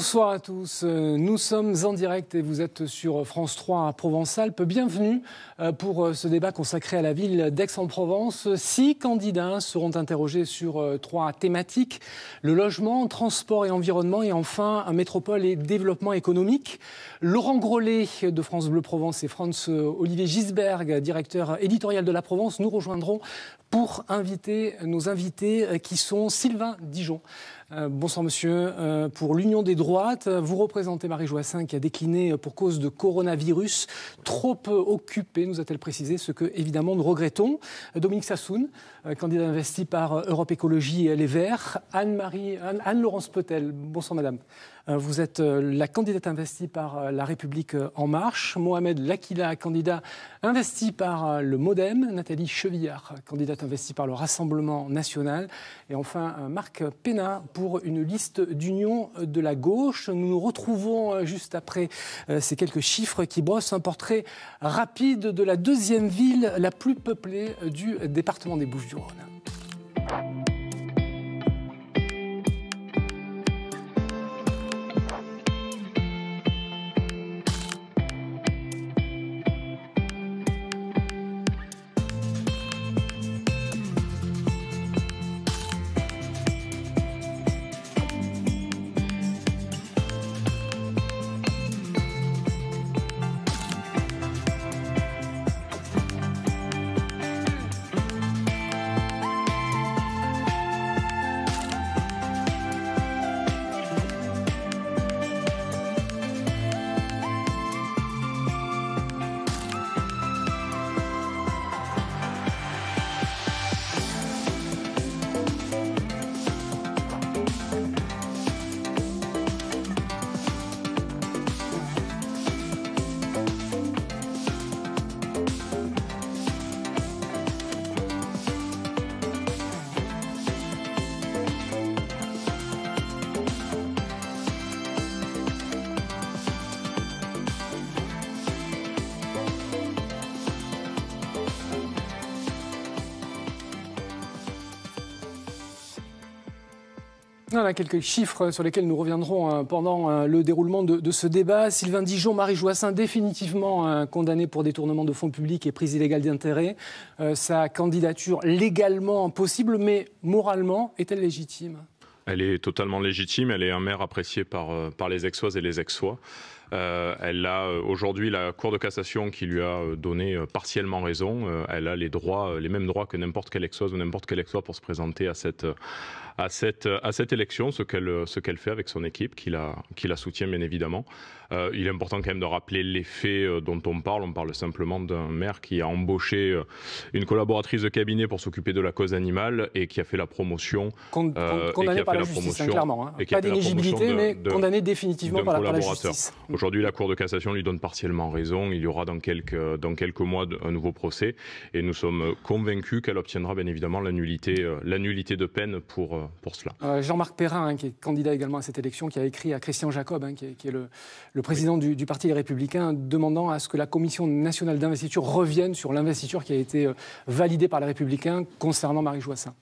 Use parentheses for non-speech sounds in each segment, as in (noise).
Bonsoir à tous. Euh, nous sommes en direct et vous êtes sur France 3 Provence-Alpes. Bienvenue euh, pour euh, ce débat consacré à la ville d'Aix-en-Provence. Six candidats seront interrogés sur trois thématiques le logement, transport et environnement, et enfin métropole et développement économique. Laurent Grollet de France Bleu Provence et France Olivier Gisberg, directeur éditorial de la Provence, nous rejoindront pour inviter nos invités qui sont Sylvain Dijon euh, bonsoir monsieur. Euh, pour l'Union des droites, vous représentez Marie Joassin qui a décliné pour cause de coronavirus. Trop peu occupée, nous a-t-elle précisé, ce que évidemment nous regrettons. Dominique Sassoun, euh, candidat investi par Europe Écologie et Les Verts. Anne-Marie, Anne-Laurence Potel, bonsoir madame. Euh, vous êtes euh, la candidate investie par euh, La République En Marche. Mohamed Lakila, candidat investi par le Modem. Nathalie Chevillard, candidate investie par le Rassemblement National. Et enfin, Marc Pénin pour une liste d'union de la gauche. Nous nous retrouvons juste après ces quelques chiffres qui brossent un portrait rapide de la deuxième ville la plus peuplée du département des Bouches-du-Rhône. On a quelques chiffres sur lesquels nous reviendrons euh, pendant euh, le déroulement de, ce débat. Sylvain Dijon, Marie Joassin, définitivement euh, condamné pour détournement de fonds publics et prise illégale d'intérêt. sa candidature légalement possible, mais moralement, est-elle légitime Elle est totalement légitime. Elle est un maire apprécié par, par les exoises et les Aixois. elle a aujourd'hui la Cour de cassation qui lui a donné partiellement raison. elle a les droits, les mêmes droits que n'importe quel exoise ou n'importe quel exois pour se présenter à cette, à cette, euh, à cette élection, ce qu'elle euh, qu'elle fait avec son équipe, qui la, qui la soutient bien évidemment. Euh, il est important quand même de rappeler l'effet euh, dont on parle. On parle simplement d'un maire qui a embauché euh, une collaboratrice de cabinet pour s'occuper de la cause animale et qui a fait la promotion. condamné par la, justice, hein, clairement. Hein. Pas d'éligibilité mais condamné définitivement par, la, justice. Mmh. Aujourd'hui, la Cour de cassation lui donne partiellement raison. Il y aura dans quelques, dans quelques mois un nouveau procès et nous sommes convaincus qu'elle obtiendra bien évidemment la de peine pour, pour cela. Jean-Marc Perrin, hein, qui est candidat également à cette élection, qui a écrit à Christian Jacob, qui est, le le président du, Parti Les Républicains demandant à ce que la Commission nationale d'investiture revienne sur l'investiture qui a été euh, validée par les Républicains concernant Marie Joissin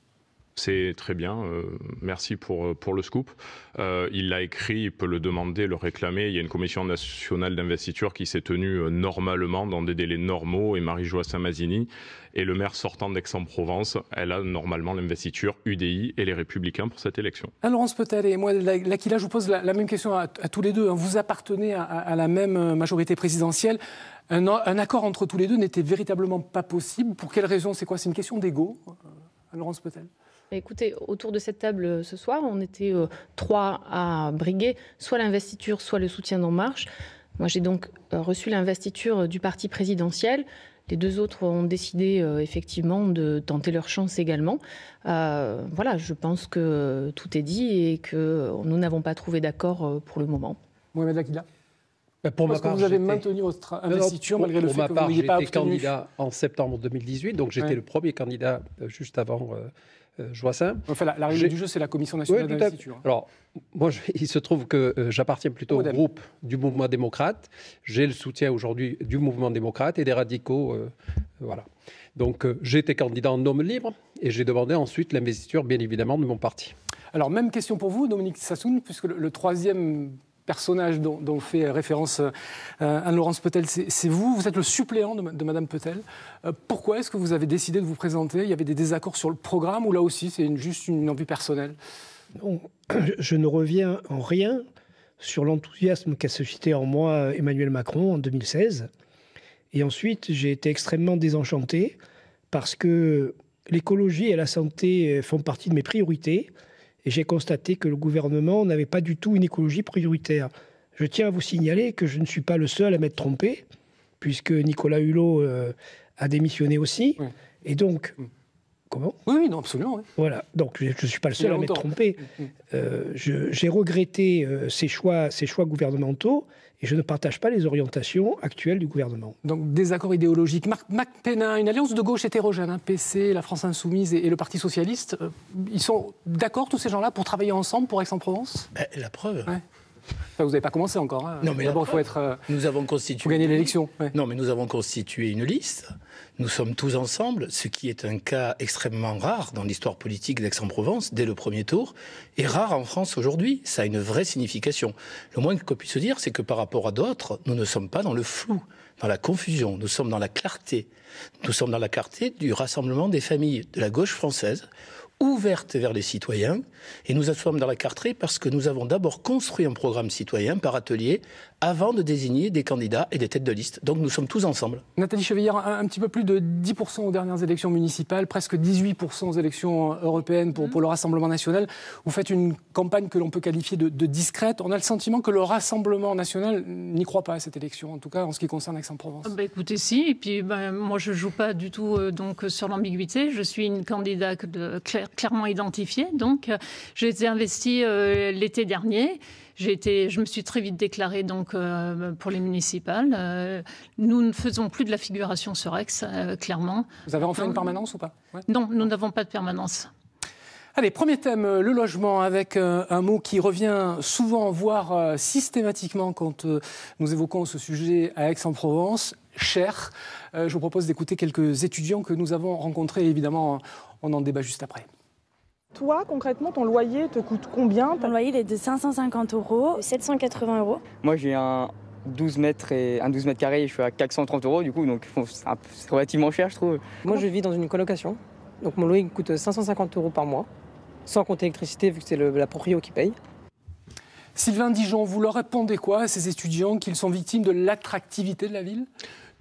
c'est très bien, euh, merci pour, euh, pour le scoop. Euh, il l'a écrit, il peut le demander, le réclamer. Il y a une commission nationale d'investiture qui s'est tenue normalement dans des délais normaux et Marie-Joie Saint-Mazini et le maire sortant d'Aix-en-Provence, elle a normalement l'investiture UDI et les Républicains pour cette élection. Ah, Laurence Petel et moi, L'Aquila, je vous pose la, même question à, tous les deux. Hein. Vous appartenez à, la même majorité présidentielle. Un, accord entre tous les deux n'était véritablement pas possible. Pour quelles raisons C'est quoi C'est une question d'ego, Laurence Petel bah, écoutez, autour de cette table euh, ce soir, on était euh, trois à briguer soit l'investiture, soit le soutien d'En Marche. Moi, j'ai donc euh, reçu l'investiture du parti présidentiel. Les deux autres ont décidé effectivement de tenter leur chance également. voilà, je pense que tout est dit et que nous n'avons pas trouvé d'accord pour le moment. Mohamed Akhila, ben bah, pour ma part, que vous avez maintenu votre investiture malgré le fait que vous n'ayez pas candidat en septembre 2018, donc j'étais le premier candidat juste avant euh, enfin, la, réunion du jeu, c'est la Commission nationale d'investiture. Alors, moi, il se trouve que euh, j'appartiens plutôt au, groupe du mouvement démocrate. J'ai le soutien aujourd'hui du mouvement démocrate et des radicaux. Euh, voilà. Donc, j'étais été candidat en homme libre et j'ai demandé ensuite l'investiture, bien évidemment, de mon parti. Alors, même question pour vous, Dominique Sassoune, puisque le troisième personnage dont, fait euh, référence euh, euh, Anne-Laurence Petel, c'est vous. Vous êtes le suppléant de, de Madame Petel. pourquoi est-ce que vous avez décidé de vous présenter Il y avait des désaccords sur le programme ou là aussi c'est juste une envie personnelle non, (clears throat) je ne reviens en rien sur l'enthousiasme qu'a suscité en moi Emmanuel Macron en 2016. Et ensuite, j'ai été extrêmement désenchanté parce que l'écologie et la santé font partie de mes priorités et j'ai constaté que le gouvernement n'avait pas du tout une écologie prioritaire. Je tiens à vous signaler que je ne suis pas le seul à m'être trompé, puisque Nicolas Hulot euh, a démissionné aussi. Et donc. Mm. Comment oui, non, absolument. Voilà, donc je ne suis pas le seul à m'être trompé. Mm, mm. Euh, j'ai regretté euh, choix, ces choix gouvernementaux, et je ne partage pas les orientations actuelles du gouvernement. Donc désaccord idéologique. Marc, Marc Pénin, une alliance de gauche hétérogène, hein, PC, la France Insoumise et, le Parti Socialiste, euh, ils sont d'accord tous ces gens-là pour travailler ensemble pour Aix-en-Provence eh, La preuve vous n'avez pas commencé encore. Hein. Non, mais d'abord, il faut être. Euh, nous avons constitué. Pour gagner l'élection. Non, mais nous avons constitué une liste. Nous sommes tous ensemble, ce qui est un cas extrêmement rare dans l'histoire politique d'Aix-en-Provence dès le premier tour, et rare en France aujourd'hui. Ça a une vraie signification. Le moins qu'on puisse dire, c'est que par rapport à d'autres, nous ne sommes pas dans le flou, dans la confusion. Nous sommes dans la clarté. Nous sommes dans la clarté du rassemblement des familles de la gauche française ouverte vers les citoyens. Et nous sommes dans la carterie parce que nous avons d'abord construit un programme citoyen par atelier avant de désigner des candidats et des têtes de liste. Donc nous sommes tous ensemble. Nathalie Chevillard, un, un petit peu plus de 10% aux dernières élections municipales, presque 18% aux élections euh, européennes pour, mhm. pour, le Rassemblement national. Vous faites une campagne que l'on peut qualifier de, discrète. On a le sentiment que le Rassemblement national n'y croit pas à cette élection, en tout cas en ce qui concerne Aix-en-Provence. Bah, écoutez, si. Et puis bah, moi, je ne joue pas du tout euh, donc, sur l'ambiguïté. Je suis une candidate euh, clairement identifiée. Donc j'ai été investie l'été dernier été, je me suis très vite déclarée donc euh, pour les municipales. Euh, nous ne faisons plus de la figuration sur Aix, euh, clairement. Vous avez enfin une permanence ou pas Non, nous n'avons pas de permanence. Allez, premier thème, le logement, avec un mot qui revient souvent, voire systématiquement, quand nous évoquons ce sujet à Aix-en-Provence, cher. Je vous propose d'écouter quelques étudiants que nous avons rencontrés, évidemment, on en débat juste après. Toi, concrètement, ton loyer te coûte combien Ton loyer, il est de 550 euros. 780 euros. Moi, j'ai un 12 mètres et un 12 mètres carrés, je suis à 430 euros du coup, donc c'est relativement cher, je trouve. Moi, je vis dans une colocation, donc mon loyer coûte 550 euros par mois, sans compter électricité, vu que c'est la proprio qui paye. Sylvain Dijon, vous leur répondez quoi à ces étudiants qu'ils sont victimes de l'attractivité de la ville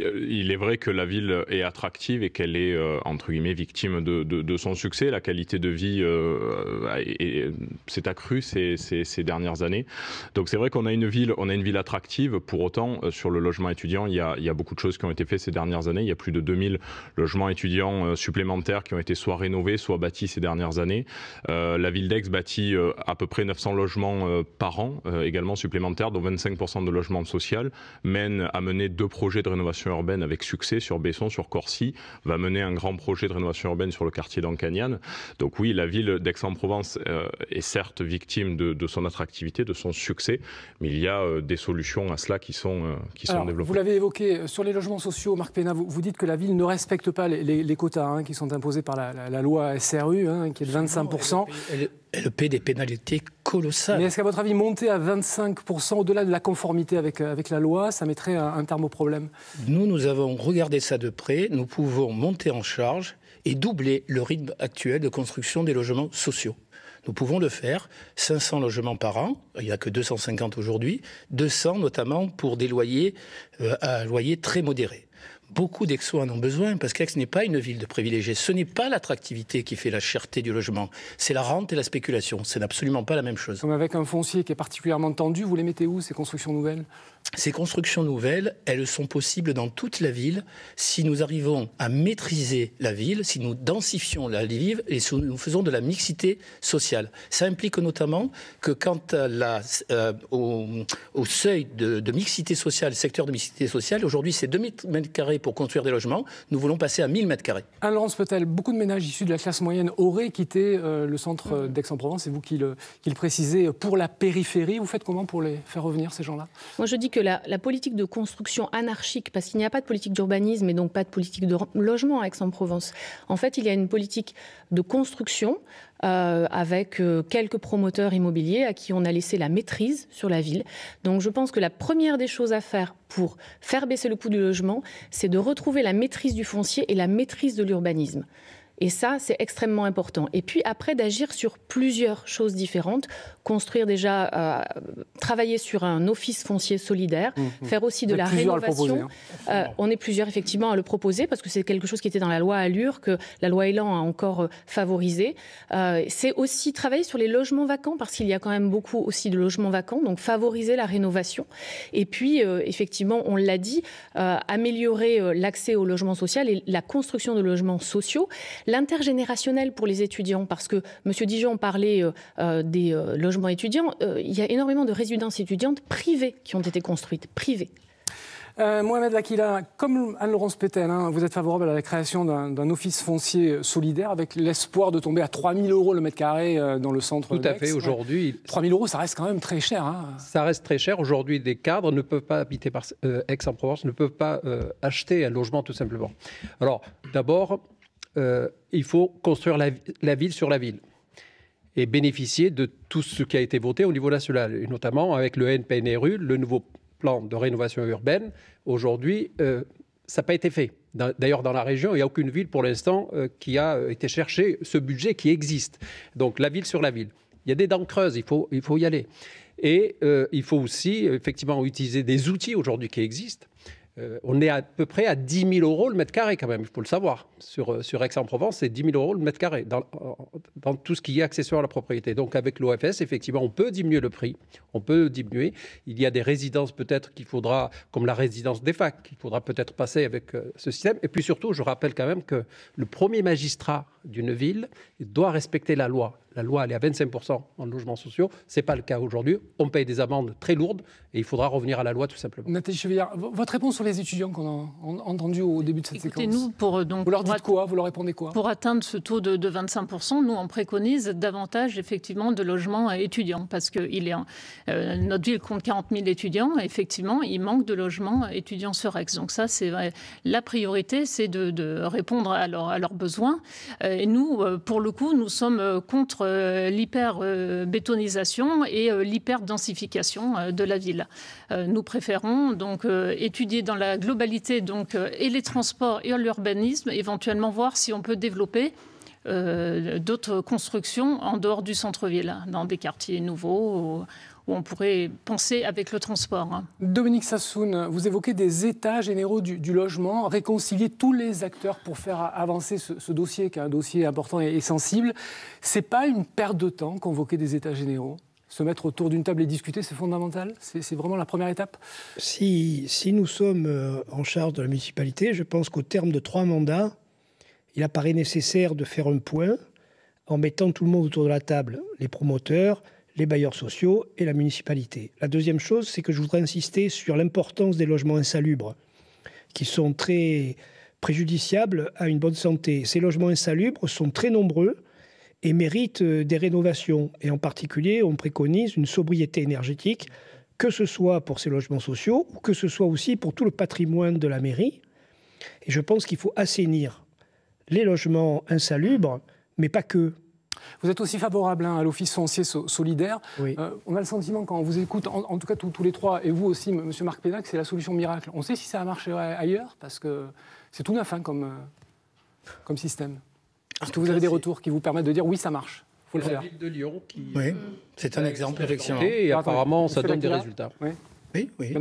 euh, il est vrai que la ville est attractive et qu'elle est, euh, entre guillemets, victime de, son succès. La qualité de vie euh, s'est accrue ces, ces, dernières années. Donc c'est vrai qu'on a une ville, on a une ville attractive. Pour autant, sur le logement étudiant, il y, a, beaucoup de choses qui ont été faites ces dernières années. Il y a plus de 2000 logements étudiants supplémentaires qui ont été soit rénovés, soit bâtis ces dernières années. la ville d'Aix bâtit à peu près 900 logements par an, également supplémentaires, dont 25% de logements sociaux, mène à mener deux projets de rénovation urbaine avec succès sur Besson, sur Corcy, va mener un grand projet de rénovation urbaine sur le quartier d'Ancagnan. Donc oui, la ville d'Aix-en-Provence euh, est certes victime de, son attractivité, de son succès, mais il y a euh, des solutions à cela qui sont, euh, qui développées. Vous l'avez évoqué, sur les logements sociaux, Marc Péna, vous, dites que la ville ne respecte pas les, quotas hein, qui sont imposés par la, loi SRU, hein, qui est de 25% elle paie des pénalités colossales. Mais est-ce qu'à votre avis, monter à 25% au-delà de la conformité avec, euh, avec la loi, ça mettrait un, terme au problème Nous, nous avons regardé ça de près. Nous pouvons monter en charge et doubler le rythme actuel de construction des logements sociaux. Nous pouvons le faire, 500 logements par an, il n'y a que 250 aujourd'hui, 200 notamment pour des loyers euh, à loyer très modérés beaucoup d'Exo en ont besoin parce qu'Aix n'est pas une ville de privilégiés. Ce n'est pas l'attractivité qui fait la cherté du logement, c'est la rente et la spéculation. C'est absolument pas la même chose. avec un foncier qui est particulièrement tendu, vous les mettez où ces constructions nouvelles Ces constructions nouvelles, elles sont possibles dans toute la ville si nous arrivons à maîtriser la ville, si nous densifions la ville et si nous faisons de la mixité sociale. Ça implique notamment que quand euh, au, seuil de, de mixité sociale, secteur de mixité sociale, aujourd'hui c'est 2 mètres carrés pour construire des logements. Nous voulons passer à 1000 mètres carrés. Anne Laurence Petel, beaucoup de ménages issus de la classe moyenne auraient quitté euh, le centre euh, d'Aix-en-Provence, c'est vous qui le, précisez, euh, pour la périphérie. Vous faites comment pour les faire revenir, ces gens-là Moi, je dis que la, la, politique de construction anarchique, parce qu'il n'y a pas de politique d'urbanisme et donc pas de politique de logement à Aix-en-Provence, en fait, il y a une politique de construction euh, avec euh, quelques promoteurs immobiliers à qui on a laissé la maîtrise sur la ville. Donc je pense que la première des choses à faire pour faire baisser le coût du logement, c'est de retrouver la maîtrise du foncier et la maîtrise de l'urbanisme. Et ça, c'est extrêmement important. Et puis après, d'agir sur plusieurs choses différentes, construire déjà, euh, travailler sur un office foncier solidaire, mmh, mmh. faire aussi de la rénovation. Hein. Euh, on est plusieurs effectivement à le proposer parce que c'est quelque chose qui était dans la loi Allure que la loi Elan a encore euh, favorisé. c'est aussi travailler sur les logements vacants parce qu'il y a quand même beaucoup aussi de logements vacants, donc favoriser la rénovation. Et puis effectivement, on l'a dit, améliorer l'accès au logement social et la construction de logements sociaux L'intergénérationnel pour les étudiants, parce que M. Dijon parlait euh, euh, des euh, logements étudiants, il y a énormément de résidences étudiantes privées qui ont été construites, privées. Mohamed Lakila, comme Anne-Laurence Pétel, hein, vous êtes favorable à la création d'un office foncier solidaire avec l'espoir de tomber à 3 000 euros le mètre carré dans le centre. Tout à fait, aujourd'hui. 3 000 euros, ça reste quand même très cher. Hein. Ça reste très cher. Aujourd'hui, des cadres ne peuvent pas habiter par Aix-en-Provence, ne peuvent pas acheter un logement tout simplement. Alors, d'abord, euh, il faut construire la, ville sur la ville et bénéficier de tout ce qui a été voté au niveau national, notamment avec le NPNRU, le nouveau plan de rénovation urbaine. Aujourd'hui, euh, ça n'a pas été fait. D'ailleurs, dans la région, il n'y a aucune ville pour l'instant euh, qui a été chercher ce budget qui existe. Donc, la ville sur la ville. Il y a des dents creuses, il faut, il faut y aller. Et il faut aussi, effectivement, utiliser des outils aujourd'hui qui existent euh, on est à peu près à 10 000 euros le mètre carré quand même, il faut le savoir. Sur, euh, Aix-en-Provence, c'est 10 000 euros le mètre carré dans, tout ce qui est accessoire à la propriété. Donc avec l'OFS, effectivement, on peut diminuer le prix, on peut diminuer. Il y a des résidences peut-être qu'il faudra, comme la résidence des facs, qu'il faudra peut-être passer avec euh, ce système. Et puis surtout, je rappelle quand même que le premier magistrat d'une ville doit respecter la loi. La loi, elle est à 25% en logements sociaux. Ce n'est pas le cas aujourd'hui. On paye des amendes très lourdes et il faudra revenir à la loi tout simplement. Nathalie Chevillard, votre réponse sur les étudiants qu'on a entendu au début de cette séquence nous, pour, euh, donc, Vous leur dites quoi Vous leur répondez quoi Pour atteindre ce taux de, 25%, nous, on préconise davantage effectivement de logements euh, étudiants parce que il est, euh, notre ville compte 40 000 étudiants effectivement, il manque de logements étudiants sur ex. Donc ça, c'est la priorité, c'est de, répondre à, à leurs besoins. Et nous, pour le coup, nous sommes contre euh, l'hyper-bétonisation et euh, l'hyper-densification euh, de la ville. nous préférons donc étudier dans la globalité donc, et les transports et l'urbanisme, éventuellement voir si on peut développer d'autres constructions en dehors du centre-ville, hein, dans des quartiers nouveaux où on pourrait penser avec le transport. Hein. Dominique Sassoun, vous évoquez des états généraux du, logement, réconcilier tous les acteurs pour faire avancer ce, dossier, qui est un dossier important et, sensible. sensible. C'est pas une perte de temps convoquer des états généraux se mettre autour d'une table et discuter, c'est fondamental C'est vraiment la première étape si nous sommes euh, en charge de la municipalité, je pense qu'au terme de trois mandats, il apparaît nécessaire de faire un point en mettant tout le monde autour de la table, les promoteurs, les bailleurs sociaux et la municipalité. La deuxième chose, c'est que je voudrais insister sur l'importance des logements insalubres, qui sont très préjudiciables à une bonne santé. Ces logements insalubres sont très nombreux et méritent euh, des rénovations. Et en particulier, on préconise une sobriété énergétique, que ce soit pour ces logements sociaux ou que ce soit aussi pour tout le patrimoine de la mairie. Et je pense qu'il faut assainir les logements insalubres, mais pas que vous êtes aussi favorable hein, à l'Office foncier solidaire. Euh, on a le sentiment, quand on vous écoute, en, tout cas tous, les trois, et vous aussi, M. Marc Pénac, c'est la solution miracle. On sait si ça a marché ailleurs, parce que c'est tout neuf hein, comme, euh, comme système. Est-ce que vous avez des retours qui vous permettent de dire oui, ça marche faut le la ville de Lyon qui. Oui, euh, c'est un exemple, effectivement. Et apparemment, ça donne des résultats. Oui. Oui, oui.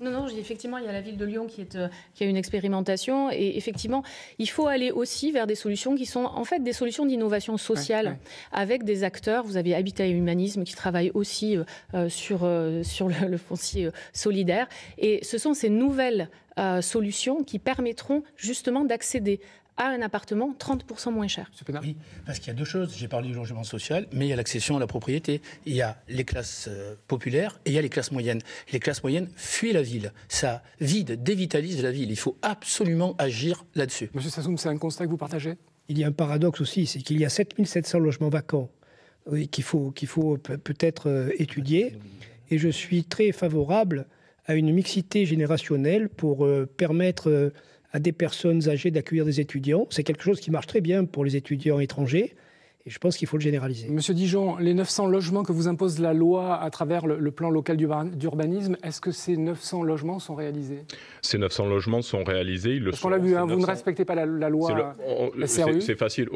Non, non, effectivement, il y a la ville de Lyon euh, qui, a une expérimentation. Et effectivement, il faut aller aussi vers des solutions qui sont en fait des solutions d'innovation sociale avec des acteurs. Vous avez Habitat et Humanisme qui travaillent aussi euh, euh, sur, sur le, foncier solidaire. Et ce sont ces nouvelles solutions qui permettront justement d'accéder à un appartement 30% moins cher. Oui, parce qu'il y a deux choses. J'ai parlé du logement social, mais il y a l'accession à la propriété. Il y a les classes euh, populaires et il y a les classes moyennes. Les classes moyennes fuient la ville. Ça vide, dévitalise la ville. Il faut absolument agir là-dessus. Monsieur Sassoum, c'est un constat que vous partagez Il y a un paradoxe aussi, c'est qu'il y a 7700 logements vacants qu'il faut, qu'il faut peut-être euh, étudier. Et je suis très favorable à une mixité générationnelle pour euh, permettre à des personnes âgées d'accueillir des étudiants. C'est quelque chose qui marche très bien pour les étudiants étrangers je pense qu'il faut le généraliser. Monsieur Dijon, les 900 logements que vous impose la loi à travers le, plan local d'urbanisme, est-ce que ces 900 logements sont réalisés Ces 900 logements sont réalisés. Ils le sont. l'a vu, hein, vous ne respectez pas la, loi. C'est euh, facile.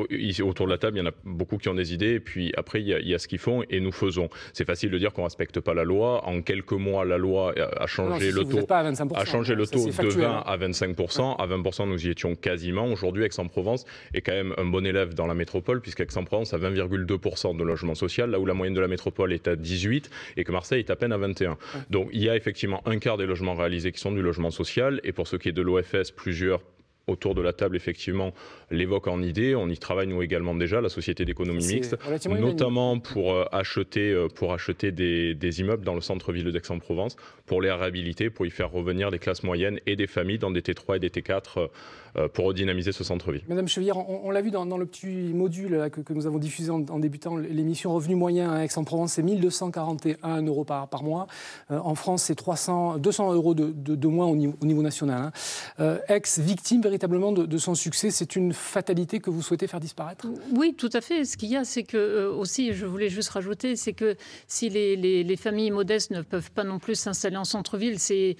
Autour de la table, il y en a beaucoup qui ont des idées. Et puis après, il y a, ce qu'ils font et nous faisons. C'est facile de dire qu'on ne respecte pas la loi. En quelques mois, la loi a changé le taux, a changé le hein, taux de 20 hein. à 25 À 20 nous y étions quasiment. Aujourd'hui, Aix-en-Provence est quand même un bon élève dans la métropole, puisqu'Aix-en-Provence à 20,2% de logement social, là où la moyenne de la métropole est à 18 et que Marseille est à peine à 21. Donc il y a effectivement un quart des logements réalisés qui sont du logement social et pour ce qui est de l'OFS, plusieurs autour de la table, effectivement, l'évoque en idée. On y travaille, nous également, déjà, la Société d'économie mixte, notamment pour, euh, acheter, euh, pour acheter des, des, immeubles dans le centre-ville d'Aix-en-Provence, pour les réhabiliter, pour y faire revenir des classes moyennes et des familles dans des T3 et des T4 euh, pour redynamiser ce centre-ville. Madame Chevillère, on, l'a vu dans, le petit module euh, que, nous avons diffusé en, débutant l'émission, revenu moyen à Aix-en-Provence, c'est 1241 euros par, par mois. Euh, en France, c'est 300, 200 euros de, moins au niveau, national. Hein. Aix, victime véritablement de, son succès, c'est une fatalité que vous souhaitez faire disparaître Oui, tout à fait. Ce qu'il y a, c'est que aussi, je voulais juste rajouter, c'est que si les, les familles modestes ne peuvent pas non plus s'installer en centre-ville, c'est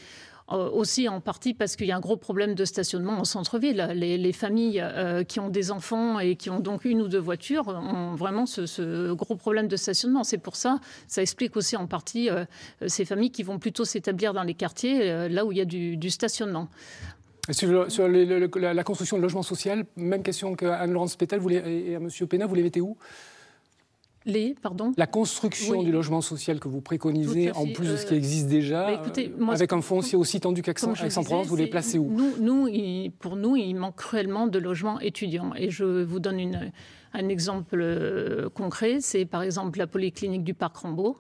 euh, aussi en partie parce qu'il y a un gros problème de stationnement en centre-ville. Les, familles euh, qui ont des enfants et qui ont donc une ou deux voitures ont vraiment ce, gros problème de stationnement. C'est pour ça, ça explique aussi en partie euh, ces familles qui vont plutôt s'établir dans les quartiers, là où il y a du, stationnement. Sur, la, construction de logements sociaux, même question anne laurence Pétel et, à M. Pénat, vous les mettez où la construction du logement social que vous préconisez, en plus de ce euh, qui existe déjà, euh, avec un foncier aussi tendu qu'Aix-en-Provence, vous les placez où nous, Pour nous, il manque cruellement de logements étudiants. Et je vous donne un exemple euh, concret. C'est par exemple la polyclinique du Parc Rambo.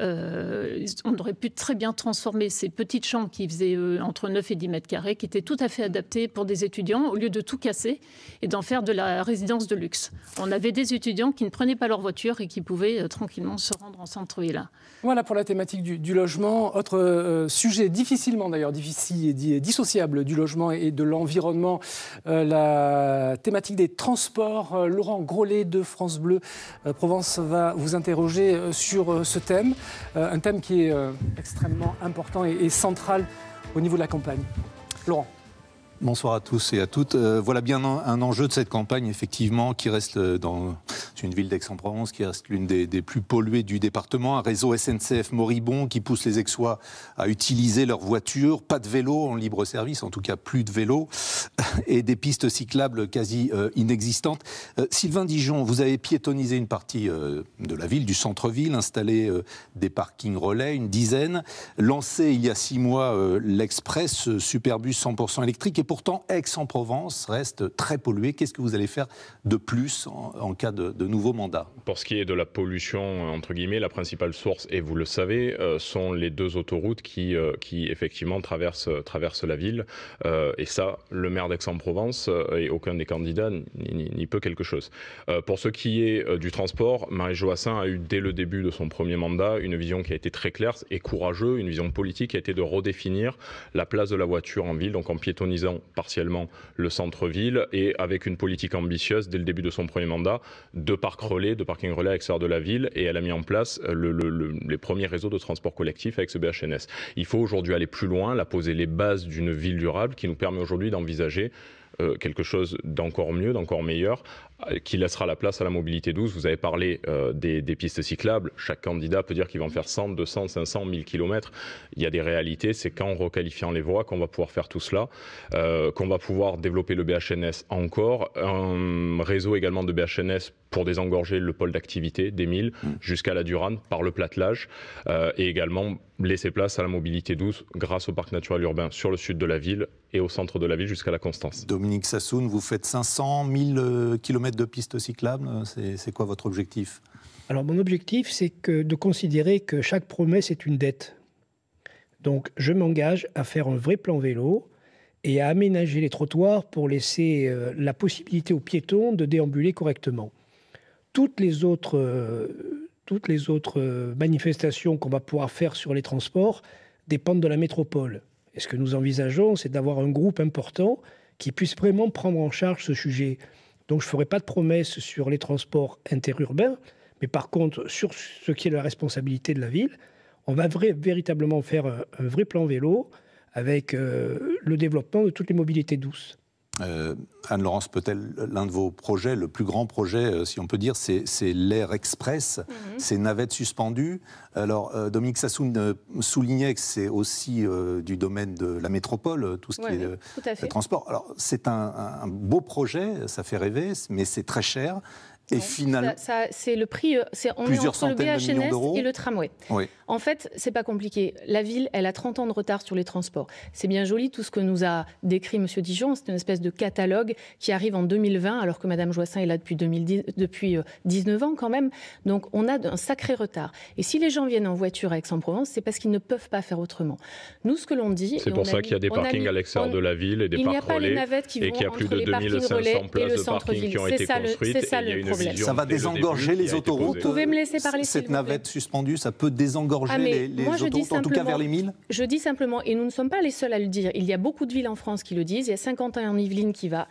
Euh, on aurait pu très bien transformer ces petites chambres qui faisaient euh, entre 9 et 10 mètres carrés, qui étaient tout à fait adaptées pour des étudiants, au lieu de tout casser et d'en faire de la résidence de luxe. On avait des étudiants qui ne prenaient pas leur voiture et qui pouvaient euh, tranquillement se rendre en centre-ville. Voilà pour la thématique du, logement. Autre sujet difficilement d'ailleurs difficile, et dissociable du logement et de l'environnement, la thématique des transports. Laurent Grollet de France Bleu Provence va vous interroger sur ce thème. Euh, un thème qui est euh, extrêmement important et, central au niveau de la campagne. Laurent. Bonsoir à tous et à toutes. Euh, voilà bien un, enjeu de cette campagne, effectivement, qui reste euh, dans une ville d'Aix-en-Provence, qui reste l'une des, plus polluées du département. Un réseau SNCF moribond qui pousse les Aixois à utiliser leurs voitures. Pas de vélo en libre service, en tout cas plus de vélos, (laughs) Et des pistes cyclables quasi euh, inexistantes. Sylvain Dijon, vous avez piétonnisé une partie de la ville, du centre-ville, installé des parkings relais, une dizaine. Lancé il y a six mois l'express, Superbus 100% électrique pourtant, Aix-en-Provence reste très polluée. Qu'est-ce que vous allez faire de plus en, cas de, nouveau mandat Pour ce qui est de la pollution, entre guillemets, la principale source, et vous le savez, euh, sont les deux autoroutes qui, euh, qui effectivement traversent, euh, traversent la ville. et ça, le maire d'Aix-en-Provence et aucun des candidats n'y peut quelque chose. pour ce qui est du transport, Marie Joassin a eu dès le début de son premier mandat une vision qui a été très claire et courageuse, une vision politique qui a été de redéfinir la place de la voiture en ville, donc en piétonnisant partiellement le centre-ville et avec une politique ambitieuse dès le début de son premier mandat de parc relais, de parking relais à l'extérieur de la ville et elle a mis en place les premiers réseaux de transport collectif avec ce BHNS. Il faut aujourd'hui aller plus loin, la poser les bases d'une ville durable qui nous permet aujourd'hui d'envisager euh, quelque chose d'encore mieux, d'encore meilleur, euh, qui laissera la place à la mobilité douce. Vous avez parlé euh, des, pistes cyclables. Chaque candidat peut dire qu'il va en faire 100, 200, 500, 1000 km. Il y a des réalités. C'est qu'en requalifiant les voies qu'on va pouvoir faire tout cela, euh, qu'on va pouvoir développer le BHNS encore. Un réseau également de BHNS pour désengorger le pôle d'activité des 1000 jusqu'à la Durane par le platelage et également laisser place à la mobilité douce grâce au parc naturel urbain sur le sud de la ville et au centre de la ville jusqu'à la Constance. Dominique Sassoun, vous faites 500, 1000 km deux pistes cyclables euh, C'est quoi votre objectif Alors mon objectif, c'est de considérer que chaque promesse est une dette. Donc je m'engage à faire un vrai plan vélo et à aménager les trottoirs pour laisser euh, la possibilité aux piétons de déambuler correctement. Toutes les autres, euh, toutes les autres manifestations qu'on va pouvoir faire sur les transports dépendent de la métropole. Et ce que nous envisageons, c'est d'avoir un groupe important qui puisse vraiment prendre en charge ce sujet. Donc je ne ferai pas de promesses sur les transports interurbains, mais par contre, sur ce qui est la responsabilité de la ville, on va véritablement faire un, vrai plan vélo avec euh, le développement de toutes les mobilités douces. Euh, Anne-Laurence peut peut-être l'un de vos projets, le plus grand projet, euh, si on peut dire, c'est l'air express, mhm. ces navettes suspendues. Alors, euh, Dominique Sassoun soulignait que c'est aussi du domaine de la métropole, tout ce qui est transport. Alors, c'est un, beau projet, ça fait rêver, mais c'est très cher. Et finalement, ça, c'est le prix. Euh, c'est, on plusieurs est entre le BHNS et le tramway. En fait, c'est pas compliqué. La ville, elle a 30 ans de retard sur les transports. C'est bien joli tout ce que nous a décrit Monsieur Dijon. C'est une espèce de catalogue qui arrive en 2020, alors que Madame Joissin est là depuis, 2010, depuis 19 euh, ans quand même. Donc, on a un sacré retard. Et si les gens viennent en voiture à Aix-en-Provence, c'est parce qu'ils ne peuvent pas faire autrement. Nous, ce que l'on dit, c'est pour ça qu'il y a des parkings à l'extérieur de la ville et des parkings relais, et qu'il y a plus de 2500 places de parking qui ont été construites. Ça va désengorger les autoroutes. Vous pouvez me laisser parler. Cette navette suspendue, ça peut désengorger ah, les, autoroutes, en tout cas vers les milles Je dis simplement, et nous ne sommes pas les seuls à le dire, il y a beaucoup de villes en France qui le disent. Il y a 51 en Yvelines qui va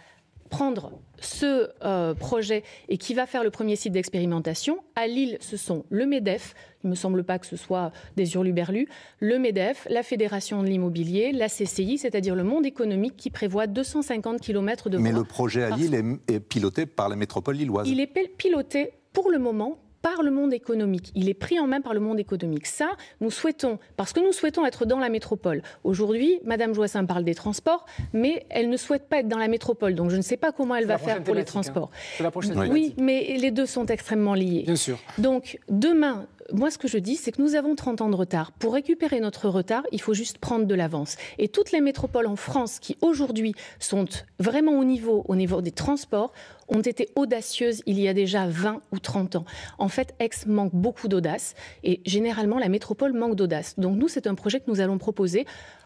prendre ce euh, projet et qui va faire le premier site d'expérimentation. À Lille, ce sont le MEDEF, il ne me semble pas que ce soit des hurluberlus. Le MEDEF, la Fédération de l'immobilier, la CCI, c'est-à-dire le monde économique qui prévoit 250 km de Mais le projet à Lille est, piloté par la métropole lilloise. Il est piloté pour le moment par le monde économique. Il est pris en main par le monde économique. Ça, nous souhaitons, parce que nous souhaitons être dans la métropole. Aujourd'hui, Madame Joassin parle des transports, mais elle ne souhaite pas être dans la métropole. Donc je ne sais pas comment elle va faire pour les hein. transports. La oui, mais les deux sont extrêmement liés. Bien sûr. Donc demain, moi, ce que je dis, c'est que nous avons 30 ans de retard. Pour récupérer notre retard, il faut juste prendre de l'avance. Et toutes les métropoles en France qui, aujourd'hui, sont vraiment au niveau, au niveau des transports, ont été audacieuses il y a déjà 20 ou 30 ans. En fait, Aix manque beaucoup d'audace et généralement la métropole manque d'audace. Donc nous, c'est un projet que nous allons proposer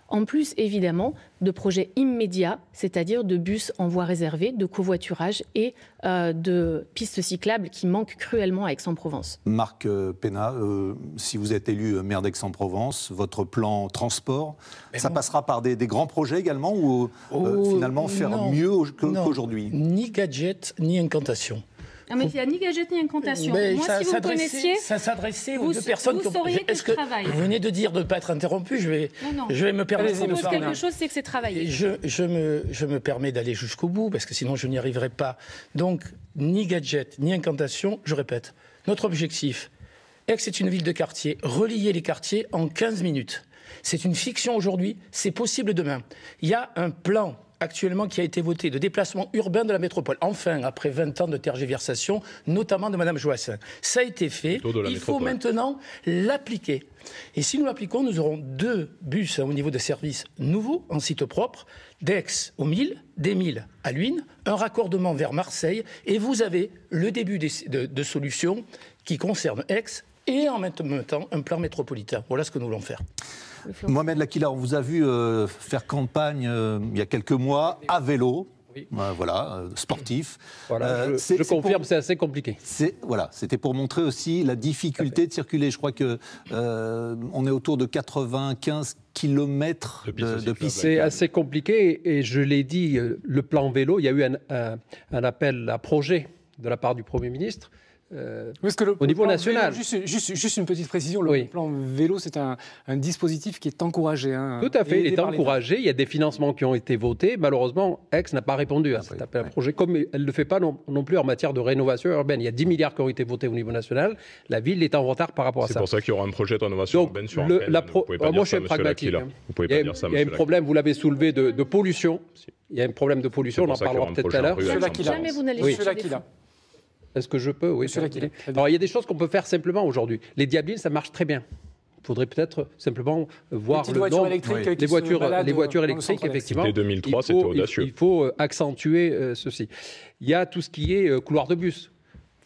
en plus, évidemment, de projets immédiats, c'est-à-dire de bus en voie réservée, de covoiturage et euh, de pistes cyclables qui manquent cruellement à Aix-en-Provence. Marc euh, Pena, euh, si vous êtes élu maire d'Aix-en-Provence, votre plan transport, ça passera par des, grands projets également ou oh, finalement faire mieux qu'aujourd'hui Ni gadget, ni incantation. Non, ah, mais il n'y a ni gadget ni incantation. Moi, si vous connaissiez. Ça s'adressait aux deux personnes vous qui ont. Est-ce vous venez de dire de ne pas être interrompu Je vais, Je vais me permettre. Je propose quelque chose, c'est que c'est travaillé. Je, me, je me permets d'aller jusqu'au bout, parce que sinon, je n'y arriverai pas. Donc, ni gadget ni incantation, je répète. Notre objectif, que c'est une ville de quartier. Relier les quartiers en 15 minutes. C'est une fiction aujourd'hui, c'est possible demain. Il y a un plan actuellement qui a été voté de déplacement urbain de la métropole. Enfin, après 20 ans de tergiversation, notamment de Mme Joassin. Ça a été fait. Il faut maintenant l'appliquer. Et si nous l'appliquons, nous aurons deux bus hein, au niveau de services nouveaux en site propre, d'Aix au 1000, des 1000 à Luynes, un raccordement vers Marseille, et vous avez le début de, solutions qui concerne Aix et en même temps un plan métropolitain. Voilà ce que nous voulons faire. Mohamed Lakila, on vous a vu euh, faire campagne euh, il y a quelques mois à vélo. Euh, voilà, sportif. je, confirme, c'est assez compliqué. Voilà, c'était pour montrer aussi la difficulté de circuler. Je crois que on est autour de 95 km de, piste. C'est assez compliqué et je l'ai dit, le plan vélo, il y a eu un appel à projet de la part du Premier ministre. Euh, au niveau national. juste, une petite précision, le plan vélo, c'est un, dispositif qui est encouragé. Hein, tout à fait, il est encouragé. Il y a des financements qui ont été votés. Malheureusement, Aix n'a pas répondu à ah cet appel à projet, comme elle ne le fait pas non, plus en matière de rénovation urbaine. Il y a 10 milliards qui ont été votés au niveau national. La ville est en retard par rapport à ça. C'est pour ça qu'il y aura un projet de rénovation urbaine sur le, la pro... Moi, je suis pragmatique. Hein. ça, Il y a un problème, vous l'avez soulevé, de, pollution. Il y a un problème de pollution, on en parlera peut-être tout à l'heure. Jamais vous n'allez est-ce que je peux Oui, c'est Alors, il y a des choses qu'on peut faire simplement aujourd'hui. Les diablines, ça marche très bien. Il faudrait peut-être simplement voir le voitures nombre. Euh, les, voitures, les voitures électriques, effectivement. 2003, audacieux. Il faut euh, accentuer euh, ceci. Il y a tout ce qui est couloir de bus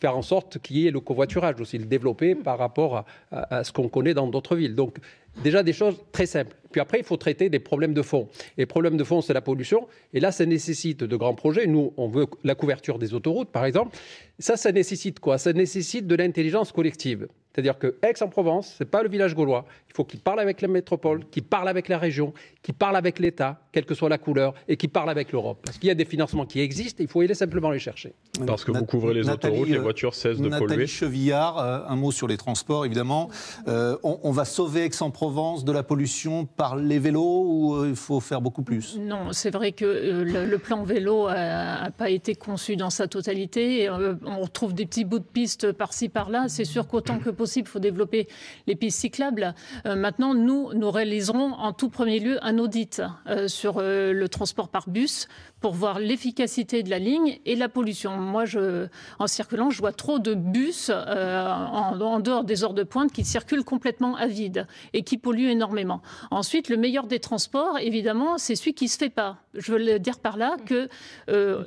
faire en sorte qu'il y ait le covoiturage aussi, le développer mm. par rapport à, ce qu'on connaît dans d'autres villes. Donc, déjà des choses très simples. Puis après, il faut traiter des problèmes de fond. Et problèmes de fond, c'est la pollution. Et là, ça nécessite de grands projets. Nous, on veut la couverture des autoroutes, par exemple. Ça, ça nécessite quoi Ça nécessite de l'intelligence collective. C'est-à-dire que Aix-en-Provence, ce n'est pas le village gaulois. Il faut qu'il parle avec la métropole, qu'il parle avec la région, qu'il parle avec l'État, quelle que soit la couleur, et qui parle avec l'Europe. Parce qu'il y a des financements qui existent, il faut aller simplement les chercher. Parce que vous couvrez les autoroutes, les euh, voitures cessent de Nathalie polluer. Chevillard, euh, un mot sur les transports, évidemment. Euh, on, va sauver Aix-en-Provence de la pollution par les vélos ou il faut faire beaucoup plus Non, c'est vrai que le, plan vélo n'a pas été conçu dans sa totalité. on retrouve des petits bouts de pistes par-ci, par-là. C'est sûr qu'autant que possible, il faut développer les pistes cyclables. maintenant, nous, nous réaliserons en tout premier lieu un audit sur sur euh, le transport par bus pour voir l'efficacité de la ligne et la pollution. Moi, je, en circulant, je vois trop de bus euh, en, en, dehors des heures de pointe qui circulent complètement à vide et qui polluent énormément. Ensuite, le meilleur des transports, évidemment, c'est celui qui se fait pas. Je veux le dire par là que euh,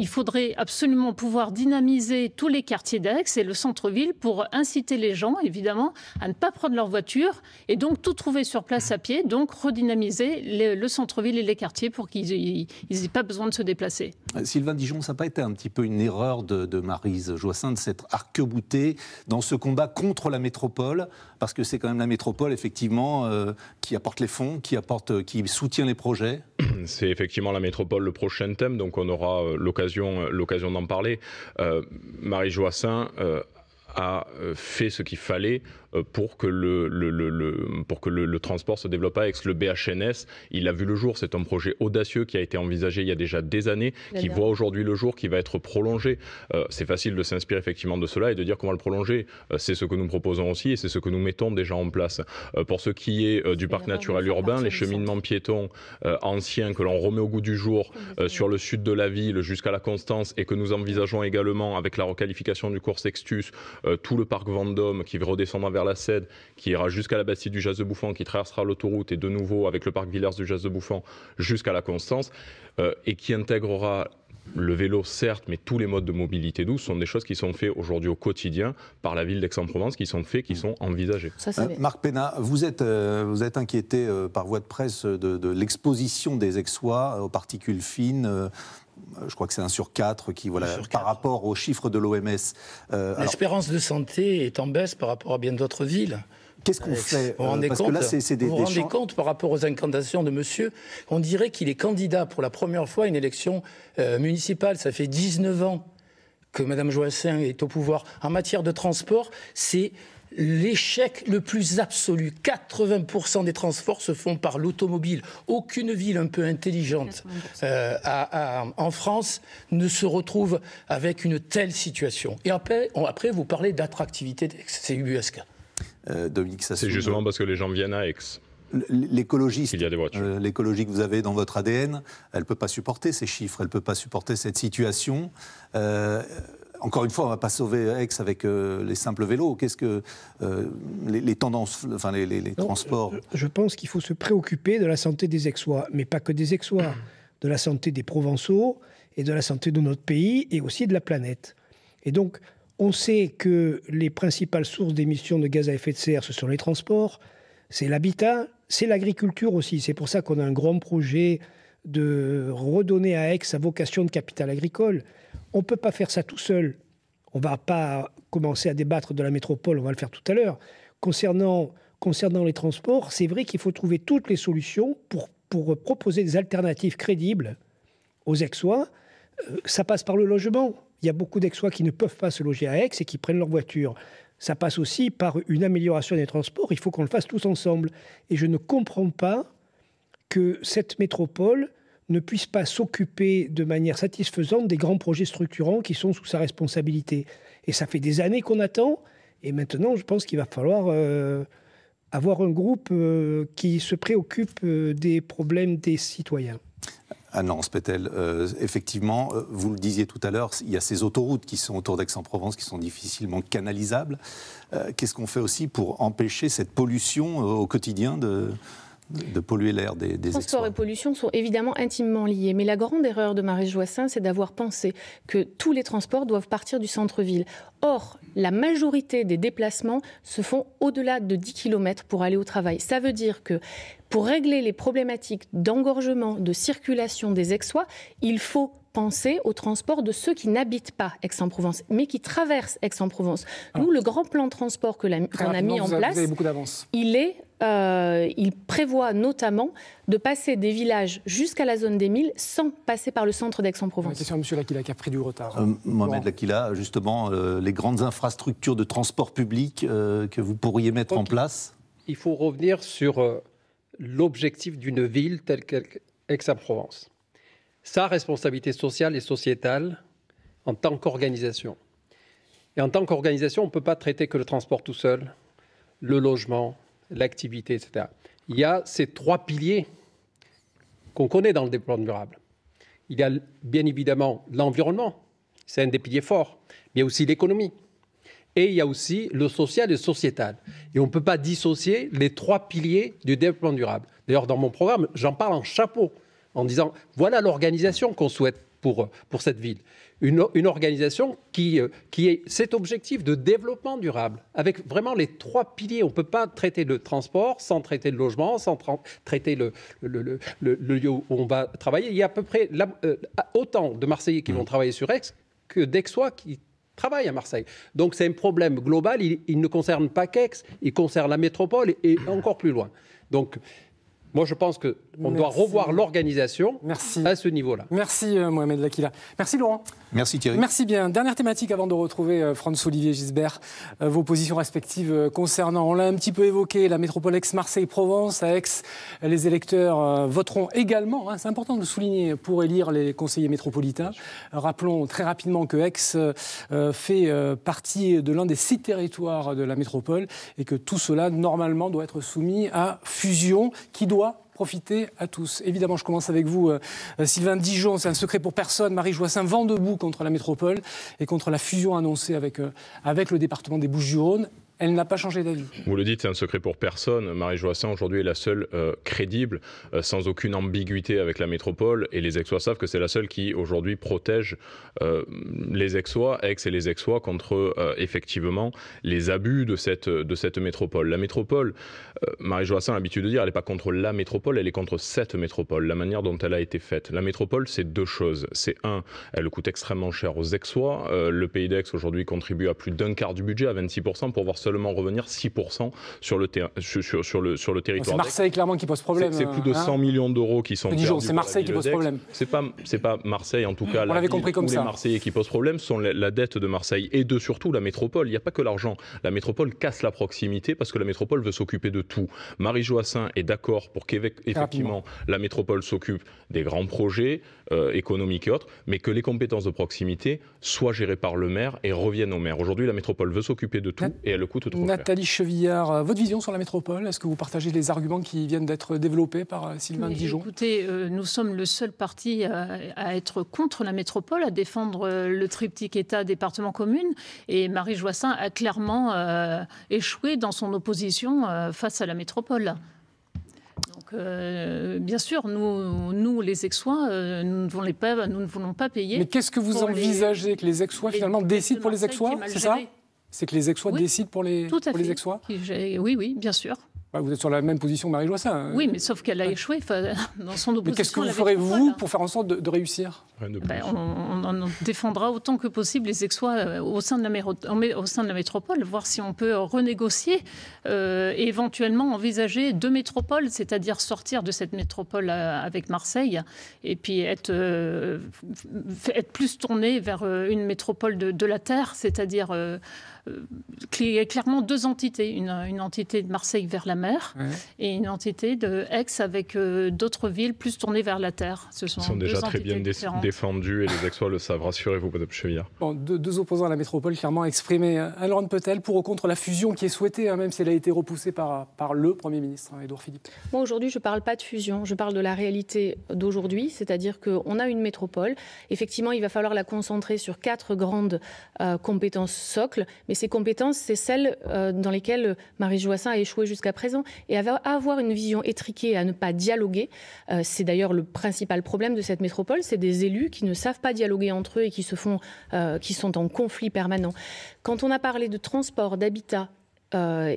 il faudrait absolument pouvoir dynamiser tous les quartiers d'Aix et le centre-ville pour inciter les gens, évidemment, à ne pas prendre leur voiture et donc tout trouver sur place à pied, donc redynamiser le centre-ville et les quartiers pour qu'ils n'aient pas besoin de se déplacer. Euh, Sylvain Dijon, ça n'a pas été un petit peu une erreur de, de Marise Joassin de s'être arqueboutée dans ce combat contre la métropole, parce que c'est quand même la métropole, effectivement, euh, qui apporte les fonds, qui, apporte, euh, qui soutient les projets (clears throat) C'est effectivement la métropole le prochain thème, donc on aura l'occasion d'en parler. Marie Joassin a euh, fait ce qu'il fallait euh, pour que le, pour que le, transport se développe avec le BHNS. Il a vu le jour, c'est un projet audacieux qui a été envisagé il y a déjà des années, qui voit aujourd'hui le jour, qui va être prolongé. Euh, c'est facile de s'inspirer effectivement de cela et de dire qu'on va le prolonger. c'est ce que nous proposons aussi et c'est ce que nous mettons déjà en place. pour ce qui est du parc naturel urbain, les cheminements piétons anciens que l'on remet au goût du jour sur le sud de la ville jusqu'à la Constance et que nous envisageons également avec la requalification du cours Sextus euh, tout le parc Vendôme qui redescendra vers la Seine, qui ira jusqu'à la Bastille du Jazz de Bouffant, qui traversera l'autoroute et de nouveau avec le parc Villers du Jazz de Bouffant jusqu'à la Constance, euh, et qui intégrera le vélo, certes, mais tous les modes de mobilité douce sont des choses qui sont faites aujourd'hui au quotidien par la ville d'Aix-en-Provence, qui sont faites, qui mm. sont envisagées. Hein, Marc Pena, vous êtes, euh, vous êtes inquiété par voie de presse de, l'exposition des Aixois aux particules fines, je crois que c'est un sur quatre qui, voilà, par rapport aux chiffres de l'OMS. Euh, L'espérance de santé est en baisse par rapport à bien d'autres villes. Qu'est-ce qu'on euh, fait On euh, rendez Parce compte, que là, c'est des, vous, compte par rapport aux incantations de monsieur On dirait qu'il est candidat pour la première fois à une élection municipale. Ça fait 19 ans que Mme Joassin est au pouvoir. En matière de transport, c'est l'échec le plus absolu. 80% des transports se font par l'automobile. Aucune ville un peu intelligente euh, en France ne se retrouve avec une telle situation. Et après, vous parlez d'attractivité d'Aix. C'est euh, C'est justement parce que les gens viennent à Aix. l'écologie euh, que vous avez dans votre ADN, elle ne peut pas supporter ces chiffres, elle ne peut pas supporter cette situation encore une fois, on ne va pas sauver Aix avec euh, les simples vélos. Qu'est-ce que euh, les, tendances, enfin les, transports Je pense qu'il faut se préoccuper de la santé des Aixois, mais pas que des Aixois, (clears throat) de la santé des Provençaux et de la santé de notre pays et aussi de la planète. Et donc, on sait que les principales sources d'émissions de gaz à effet de serre, ce sont les transports, c'est l'habitat, c'est l'agriculture aussi. C'est pour ça qu'on a un grand projet de redonner à Aix sa vocation de capitale agricole. On ne peut pas faire ça tout seul. On ne va pas commencer à débattre de la métropole, on va le faire tout à l'heure. Concernant, concernant les transports, c'est vrai qu'il faut trouver toutes les solutions pour, pour proposer des alternatives crédibles aux Aixois. Euh, ça passe par le logement. Il y a beaucoup d'Aixois qui ne peuvent pas se loger à Aix et qui prennent leur voiture. Ça passe aussi par une amélioration des transports. Il faut qu'on le fasse tous ensemble. Et je ne comprends pas que cette métropole ne puisse pas s'occuper de manière satisfaisante des grands projets structurants qui sont sous sa responsabilité. Et ça fait des années qu'on attend, et maintenant je pense qu'il va falloir euh, avoir un groupe euh, qui se préoccupe euh, des problèmes des citoyens. ah Pétel, effectivement, vous le disiez tout à l'heure, il y a ces autoroutes qui sont autour d'Aix-en-Provence qui sont difficilement canalisables. Qu'est-ce qu'on fait aussi pour empêcher cette pollution au quotidien de, de polluer l'air des, des Transport et pollution sont évidemment intimement liés, mais la grande erreur de Marie Joissin, c'est d'avoir pensé que tous les transports doivent partir du centre-ville. Or, la majorité des déplacements se font au-delà de 10 km pour aller au travail. Ça veut dire que pour régler les problématiques d'engorgement, de circulation des Aix-en-Provence, il faut penser au transport de ceux qui n'habitent pas Aix-en-Provence, mais qui traversent Aix-en-Provence. Ah. Nous, le grand plan de transport que l'on a mis en place, beaucoup il est euh, il prévoit notamment de passer des villages jusqu'à la zone des milles sans passer par le centre d'Aix-en-Provence. C'est sur M. Lakila qui a pris du retard. Euh, Mohamed justement, euh, les grandes infrastructures de transport public que vous pourriez mettre en place Il faut revenir sur l'objectif d'une ville telle qu'Aix-en-Provence. Sa responsabilité sociale et sociétale en tant qu'organisation. Et en tant qu'organisation, on ne peut pas traiter que le transport tout seul, le logement, l'activité, etc. Il y a ces trois piliers qu'on connaît dans le développement durable. Il y a bien évidemment l'environnement, c'est un des piliers forts, mais il y a aussi l'économie. Et il y a aussi le social et le sociétal. Et on ne peut pas dissocier les trois piliers du développement durable. D'ailleurs, dans mon programme, j'en parle en chapeau, en disant, voilà l'organisation qu'on souhaite pour, pour cette ville une, organisation qui, euh, qui ait cet objectif de développement durable, avec vraiment les trois piliers. On ne peut pas traiter le transport sans traiter le logement, sans traiter le, le, lieu où on va travailler. Il y a à peu près euh, autant de Marseillais qui vont mmh. travailler sur Aix que d'Aixois qui travaillent à Marseille. Donc c'est un problème global, il, ne concerne pas qu'Aix, il concerne la métropole et, et encore plus loin. Donc moi, je pense qu'on doit revoir l'organisation à ce niveau-là. Merci, euh, Mohamed Lakila. Merci, Laurent. Merci, Thierry. Merci bien. Dernière thématique avant de retrouver euh, François-Olivier Gisbert. Euh, vos positions respectives concernant, on l'a un petit peu évoqué, la métropole Aix-Marseille-Provence. À Aix, les électeurs voteront également, hein. c'est important de le souligner, pour élire les conseillers métropolitains. Rappelons très rapidement que Aix fait partie de l'un des six territoires de la métropole et que tout cela, normalement, doit être soumis à fusion qui doit profiter à tous. Évidemment, je commence avec vous, euh, euh, Sylvain Dijon. C'est un secret pour personne. Marie Joissin vend debout contre la métropole et contre la fusion annoncée avec, euh, avec le département des Bouches-du-Rhône. Elle n'a pas changé d'avis. Vous le dites, c'est un secret pour personne. Marie Joassin, aujourd'hui, est la seule euh, crédible, euh, sans aucune ambiguïté avec la métropole. Et les Aixois savent que c'est la seule qui, aujourd'hui, protège euh, les Aixois, Aix et les Aixois, contre, effectivement, les abus de cette, de cette métropole. La métropole, Marie Joassin a l'habitude de dire, elle n'est pas contre la métropole, elle est contre cette métropole, la manière dont elle a été faite. La métropole, c'est deux choses. C'est un, elle coûte extrêmement cher aux Aixois. le pays d'Aix, aujourd'hui, contribue à plus d'un quart du budget, à 26%, pour voir ce seulement revenir 6% sur le, sur, sur, le, sur le territoire. C'est Marseille clairement qui pose problème. C'est plus de 100 hein. millions d'euros qui sont Dijon, c'est Marseille qui pose problème. C'est pas, pas Marseille, en tout cas. On l'avait compris comme ça. Les Marseillais qui posent problème sont la, dette de Marseille et de surtout la métropole. Il n'y a pas que l'argent. La métropole casse la proximité parce que la métropole veut s'occuper de tout. Marie Joassin est d'accord pour qu'effectivement la métropole s'occupe des grands projets euh, économiques et autres, mais que les compétences de proximité soient gérées par le maire et reviennent au maire. Aujourd'hui, la métropole veut s'occuper de tout et elle le Nathalie Chevillard, euh, votre vision sur la métropole, est-ce que vous partagez les arguments qui viennent d'être développés par euh, Sylvain Dijon Écoutez, euh, nous sommes le seul parti à, être contre la métropole, à défendre le triptyque État-département-commune. Et Marie Joissin a clairement échoué dans son opposition face à la métropole. Donc, bien sûr, nous, nous les ex-soins, nous, ne voulons pas payer. Mais qu'est-ce que vous envisagez que les ex finalement décident pour les ex C'est ça c'est que les exois décident pour les, tout Oui, oui, bien sûr. vous êtes sur la même position que Marie Joissin. Hein. Oui, mais sauf qu'elle a échoué (laughs) dans son opposition. Mais qu'est-ce que vous ferez, vous, pour faire en sorte de, réussir ben, on, défendra autant que possible les exois euh, au, sein de la au sein de la métropole, voir si on peut renégocier euh, et éventuellement envisager deux métropoles, c'est-à-dire sortir de cette métropole euh, avec Marseille et puis être, être plus tourné vers une métropole de, la Terre, c'est-à-dire il y a clairement deux entités, une, entité de Marseille vers la mer et une entité de Aix avec euh, d'autres villes plus tournées vers la terre. Ce sont, Ils sont déjà très bien défendus et les Aixois le savent. Rassurez-vous, Madame Chevillard. Bon, deux, opposants à la métropole clairement exprimés. Alors, peut-elle pour ou contre la fusion qui est souhaitée, hein, même si elle a été repoussée par, par le Premier ministre, Edouard hein, Philippe Moi, aujourd'hui, je ne parle pas de fusion, je parle de la réalité d'aujourd'hui, c'est-à-dire qu'on a une métropole. Effectivement, il va falloir la concentrer sur quatre grandes euh, compétences socles, mais ces compétences, c'est celles euh, dans lesquelles Marie Joassin a échoué jusqu'à présent. Et à avoir une vision étriquée, à ne pas dialoguer, euh, c'est d'ailleurs le principal problème de cette métropole, c'est des élus qui ne savent pas dialoguer entre eux et qui se font, euh, qui sont en conflit permanent. Quand on a parlé de transport, d'habitat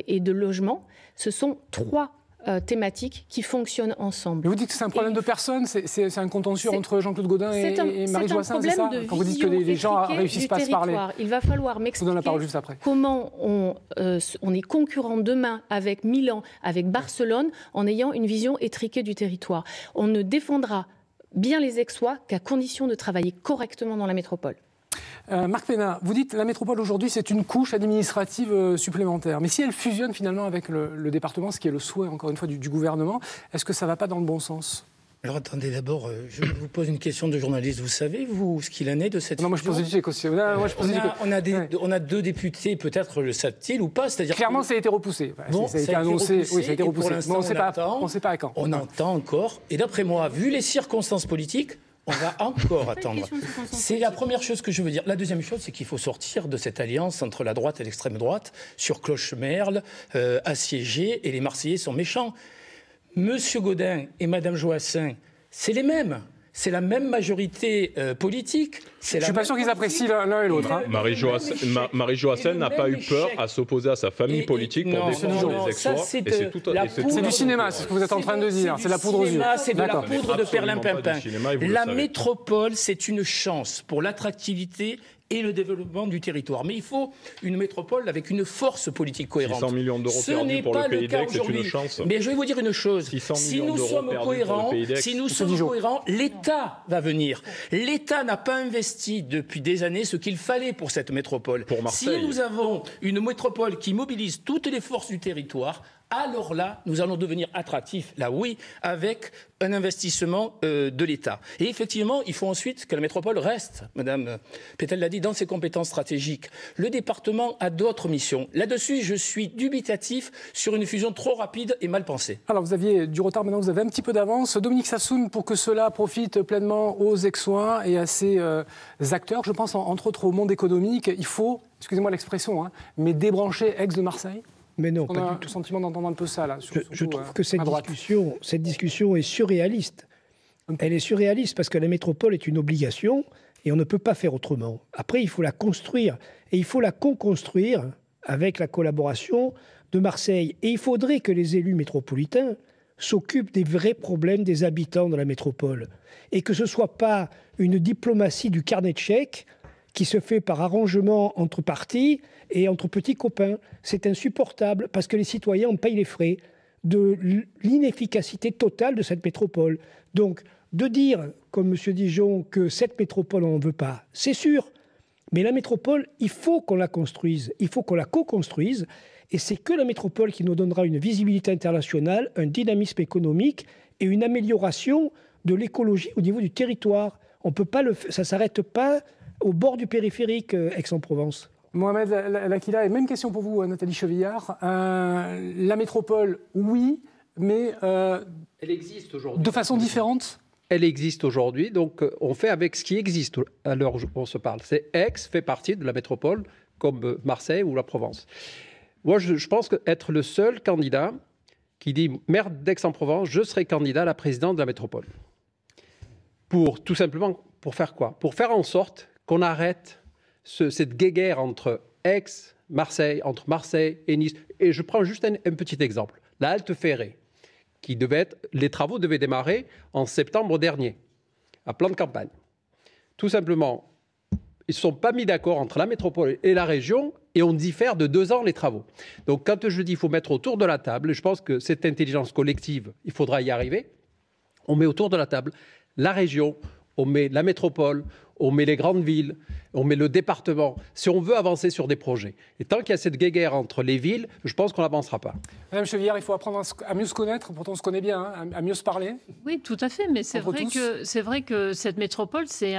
et de logement, ce sont trois euh, thématiques qui fonctionnent ensemble. vous dites que c'est un problème de personne, c'est un contentieux entre Jean-Claude Gaudin et, Marie Joissin, c'est ça Quand vous dites que les, gens gens réussissent pas à se parler. Il va falloir m'expliquer comment on, euh, on est concurrent demain avec Milan, avec Barcelone, en ayant une vision étriquée du territoire. On ne défendra bien les ex qu'à condition de travailler correctement dans la métropole. Euh, Marc Pénard, vous dites la métropole aujourd'hui, c'est une couche administrative euh, supplémentaire. Mais si elle fusionne finalement avec le, département, ce qui est le souhait, encore une fois, du, gouvernement, est-ce que ça ne va pas dans le bon sens alors attendez, d'abord, euh, je vous pose une question de journaliste. Vous savez, vous, ce qu'il en est de cette. Non, moi je pose on, a, deux députés, peut-être le savent-ils ou pas C'est-à-dire Clairement, ça a été repoussé. Bon, ça a été annoncé. on ne pas, sait pas quand. On entend encore. Et d'après moi, vu les circonstances politiques, on va encore attendre. C'est la première chose que je veux dire. La deuxième chose, c'est qu'il faut sortir de cette alliance entre la droite et l'extrême droite sur Cloche-Merle, euh, assiégée, et les Marseillais sont méchants. Monsieur Gaudin et Madame Joassin, c'est les mêmes c'est la même majorité euh, politique. Je ne suis pas sûr qu'ils apprécient l'un et l'autre. Hein. Marie-Jo n'a pas eu peur à s'opposer à sa famille politique pour défendre les C'est du cinéma, c'est ce que vous êtes en train de dire. C'est la poudre aux C'est de la poudre de perlimpinpin. La métropole, c'est une chance pour l'attractivité et le développement du territoire. Mais il faut une métropole avec une force politique cohérente. 600 millions d'euros Ce n'est pas le e cas aujourd'hui. chance. Mais je vais vous dire une chose. E si nous sommes cohérents, l'État va venir. L'État n'a pas investi depuis des années ce qu'il fallait pour cette métropole. Pour Marseille. Si nous avons une métropole qui mobilise toutes les forces du territoire, alors là, nous allons devenir attractifs, là oui, avec un investissement euh, de l'État. Et effectivement, il faut ensuite que la métropole reste, Madame euh, Pétel l'a dit, dans ses compétences stratégiques. Le département a d'autres missions. Là-dessus, je suis dubitatif sur une fusion trop rapide et mal pensée. Alors, vous aviez du retard, maintenant vous avez un petit peu d'avance. Dominique Sassoun, pour que cela profite pleinement aux ex-soins et à ses euh, acteurs, je pense entre autres au monde économique, il faut, excusez-moi l'expression, hein, mais débrancher Aix de Marseille mais non, on a du tout. le sentiment d'entendre un peu ça, là. je, trouve euh, que cette discussion, cette discussion est surréaliste. Elle est surréaliste parce que la métropole est une obligation et on ne peut pas faire autrement. Après, il faut la construire et il faut la co-construire avec la collaboration de Marseille. Et il faudrait que les élus métropolitains s'occupent des vrais problèmes des habitants de la métropole et que ce ne soit pas une diplomatie du carnet de chèques qui se fait par arrangement entre partis et entre petits copains. C'est insupportable parce que les citoyens en payent les frais de l'inefficacité totale de cette métropole. Donc, de dire, comme M. Dijon, que cette métropole, on ne veut pas, c'est sûr. Mais la métropole, il faut qu'on la construise, il faut qu'on la co-construise. Et c'est que la métropole qui nous donnera une visibilité internationale, un dynamisme économique et une amélioration de l'écologie au niveau du territoire. On peut pas le, ça ne s'arrête pas au bord du périphérique euh, Aix-en-Provence Mohamed Lakila, même question pour vous, euh, Nathalie Chevillard. Euh, la métropole, oui, mais elle existe aujourd'hui. De façon différente elle existe aujourd'hui, donc on fait avec ce qui existe à l'heure où on se parle. C'est Aix fait partie de la métropole, comme Marseille ou la Provence. Moi, je, je pense qu'être le seul candidat qui dit maire d'Aix-en-Provence, je serai candidat à la présidente de la métropole. Pour tout simplement, pour faire quoi Pour faire en sorte qu'on arrête cette guéguerre entre Aix, Marseille, entre Marseille et Nice. Et je prends juste un, petit exemple. La halte ferrée, qui devait être, les travaux devaient démarrer en septembre dernier, à plan de campagne. Tout simplement, ils ne sont pas mis d'accord entre la métropole et la région et on diffère de deux ans les travaux. Donc quand je dis qu'il faut mettre autour de la table, je pense que cette intelligence collective, il faudra y arriver, on met autour de la table la région, on met la métropole, on met les grandes villes on met le département, si on veut avancer sur des projets. Et tant qu'il y a cette guéguerre entre les villes, je pense qu'on n'avancera pas. Madame Chevillard, il faut apprendre à mieux se connaître, pourtant on se connaît bien, hein, à mieux se parler. Oui, tout à fait, mais c'est vrai, que, cette métropole, c'est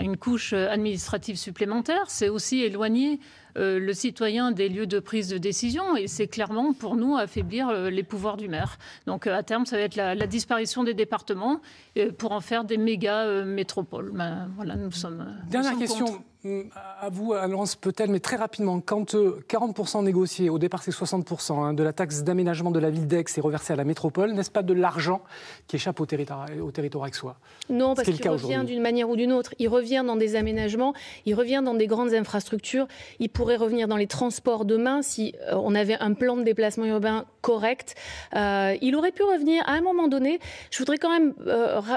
une couche euh, administrative supplémentaire, c'est aussi éloigner euh, le citoyen des lieux de prise de décision et c'est clairement pour nous affaiblir euh, les pouvoirs du maire. Donc à terme, ça va être la, disparition des départements pour en faire des méga métropoles. Ben, voilà, nous sommes. Dernière question question euh, à vous, Laurence Petel, mais très rapidement, quand 40% euh, négocié, au départ c'est 60% hein, de la taxe d'aménagement de la ville d'Aix est reversée à la métropole, n'est-ce pas de l'argent qui échappe au, territoire, au territoire aixois Non, parce qu'il revient d'une manière ou d'une autre. Il revient dans des aménagements, il revient dans des grandes infrastructures, il pourrait revenir dans les transports demain si euh, on avait un plan de déplacement urbain correct. il aurait pu revenir à un moment donné. Je voudrais quand même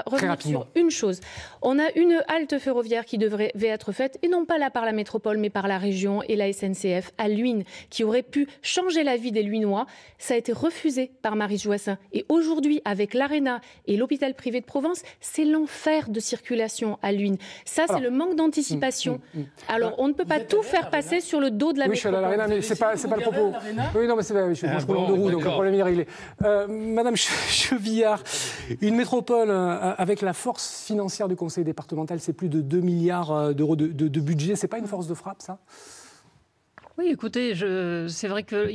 revenir sur une chose. On a une halte ferroviaire qui devrait être faite et non pas là par la métropole, mais par la région et la SNCF à Luynes, qui aurait pu changer la vie des Luynois. Ça a été refusé par Marie Joissin. Et aujourd'hui, avec l'Arena et l'hôpital privé de Provence, c'est l'enfer de circulation à Luynes. Ça, c'est le manque d'anticipation. Hum, hum, hum. Alors, on ne peut pas tout faire passer sur le dos de la métropole. Oui, je suis à mais c'est pas, pas le propos. Oui, non, mais c'est je suis ah, donc le problème est réglé. Euh, Madame Chevillard, une métropole euh, avec la force financière du conseil départemental, c'est plus de 2 milliards euh, d'euros de, de, de budget, c'est pas une force de frappe, ça oui, écoutez, c'est vrai que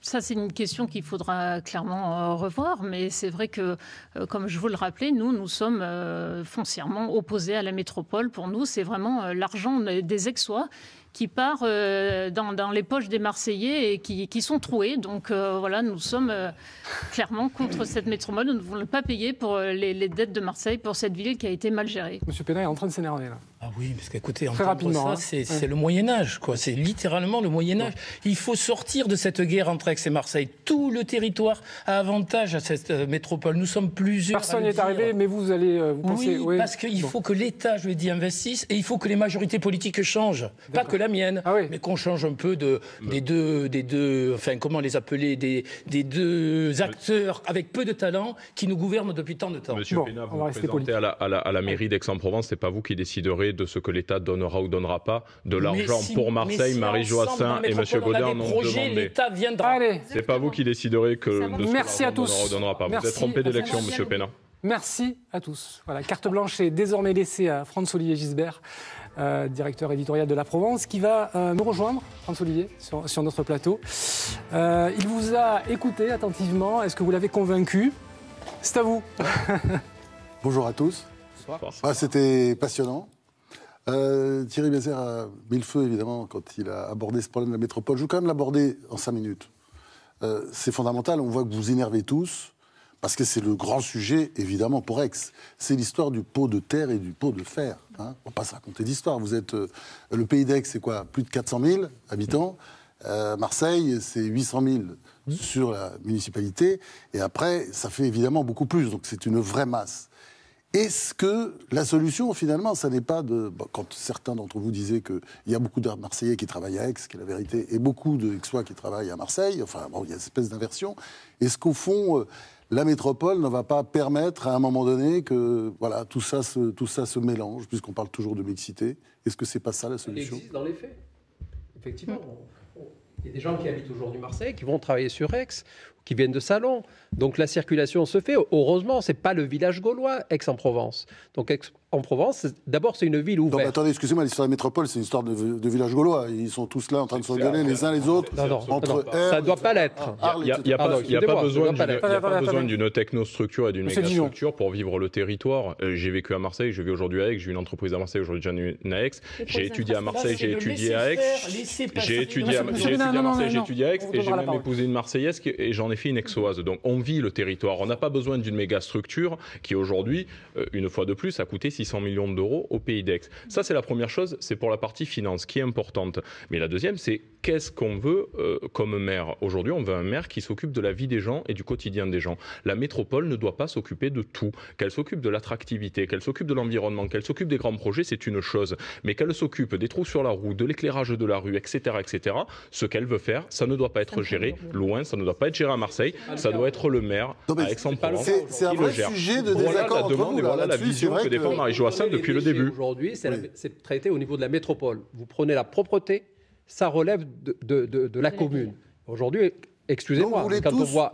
ça, c'est une question qu'il faudra clairement euh, revoir, mais c'est vrai que, euh, comme je vous le rappelais, nous, nous sommes euh, foncièrement opposés à la métropole. Pour nous, c'est vraiment l'argent des exois qui part dans, les poches des Marseillais et qui, sont troués. Donc voilà, nous sommes clairement contre cette métropole. Nous ne voulons pas payer pour les, dettes de Marseille pour cette ville qui a été mal gérée. Monsieur Pénin est en train de s'énerver, là. Ah oui, parce qu'écoutez, ça, hein. c'est, le Moyen Âge, quoi. C'est littéralement le Moyen Âge. Il faut sortir de cette guerre entre Aix et Marseille. Tout le territoire a avantage à cette euh, métropole. Nous sommes plusieurs. Personne n'est arrivé, mais vous allez euh, Oui, oui. parce qu'il faut que l'État, je l'ai dit, investisse et il faut que les majorités politiques changent, pas que la mienne, ah mais qu'on change un peu de des deux, des deux, enfin comment les appeler, des, deux acteurs avec peu de talent qui nous gouvernent depuis tant de temps. Monsieur vous, vous présentez à la, à la mairie d'Aix-en-Provence. C'est pas vous qui déciderez de ce que l'État donnera ou donnera pas. De l'argent pour Marseille, Marie Joassin et M. Godin n'ont demandé. L'État viendra. C'est pas vous qui déciderez que de ce Merci que à donnera ou donnera pas. Vous êtes trompé d'élection, M. Pénin. Merci à tous. Voilà, carte blanche est désormais laissée à François-Olivier Gisbert, euh, directeur éditorial de La Provence, qui va me euh, nous rejoindre, François-Olivier, sur, notre plateau. Euh, il vous a écouté attentivement. Est-ce que vous l'avez convaincu C'est à vous. Bonjour à tous. Ah, c'était passionnant. Euh, Thierry Bézère a mis le feu, évidemment, quand il a abordé ce problème de la métropole. Je veux quand même l'aborder en cinq minutes. Euh, c'est fondamental, on voit que vous énervez tous, parce que c'est le grand sujet, évidemment, pour Aix. C'est l'histoire du pot de terre et du pot de fer. on hein. On va pas se raconter d'histoire. Vous êtes... Euh, le pays d'Aix, c'est quoi Plus de 400 000 habitants. Marseille, c'est 800 000 mmh. sur la municipalité. Et après, ça fait évidemment beaucoup plus. Donc c'est une vraie masse. Est-ce que la solution, finalement, ça n'est pas de. quand certains d'entre vous disaient qu'il y a beaucoup de Marseillais qui travaillent à Aix, qui est la vérité, et beaucoup de Aixois qui travaillent à Marseille, enfin, bon, il y a une espèce d'inversion. Est-ce qu'au fond, euh, la métropole ne va pas permettre à un moment donné que voilà, tout, ça se, tout ça se mélange, puisqu'on parle toujours de mixité Est-ce que c'est pas ça la solution existe dans les faits. Effectivement. Il y a des gens qui habitent aujourd'hui Marseille, qui vont travailler sur Aix, qui viennent de Salon. Donc la circulation se fait. Heureusement, c'est pas le village gaulois, Aix-en-Provence. Donc en Provence, d'abord, c'est une ville ouverte. Non, mais attendez, excusez-moi, l'histoire de métropole, c'est une histoire de, village gaulois. Ils sont tous là en train de se donner les uns les autres. entre ça ne doit pas l'être. Ah, il n'y a, pas, ah, besoin d'une technostructure et d'une méga-structure pour vivre le territoire. Euh, j'ai vécu à Marseille, je vis aujourd'hui à Aix, j'ai une entreprise à Marseille, aujourd'hui j'ai à Aix. J'ai étudié à Marseille, j'ai étudié à Aix. J'ai étudié à Marseille, j'ai étudié à Aix et j'ai même épousé une Marseillaise et j'en ai fait une Aixoise. Donc on vit le territoire. On n'a pas besoin d'une mégastructure qui aujourd'hui, euh, une fois de plus, a coûté 600 millions d'euros au pays d'Ex. Ça, c'est la première chose, c'est pour la partie finance qui est importante. Mais la deuxième, c'est qu'est-ce qu'on veut euh, comme maire Aujourd'hui, on veut un maire qui s'occupe de la vie des gens et du quotidien des gens. La métropole ne doit pas s'occuper de tout. Qu'elle s'occupe de l'attractivité, qu'elle s'occupe de l'environnement, qu'elle s'occupe des grands projets, c'est une chose. Mais qu'elle s'occupe des trous sur la roue, de l'éclairage de la rue, etc., etc., ce qu'elle veut faire, ça ne doit pas être géré loin, ça ne doit pas être géré à Marseille, ah, ça doit être le maire avec à aix C'est un sujet de désaccord la demande voilà la vision que défend marie depuis le début. Aujourd'hui, c'est traité au niveau de la métropole. Vous prenez la propreté, ça relève de, la commune. Aujourd'hui, Excusez-moi,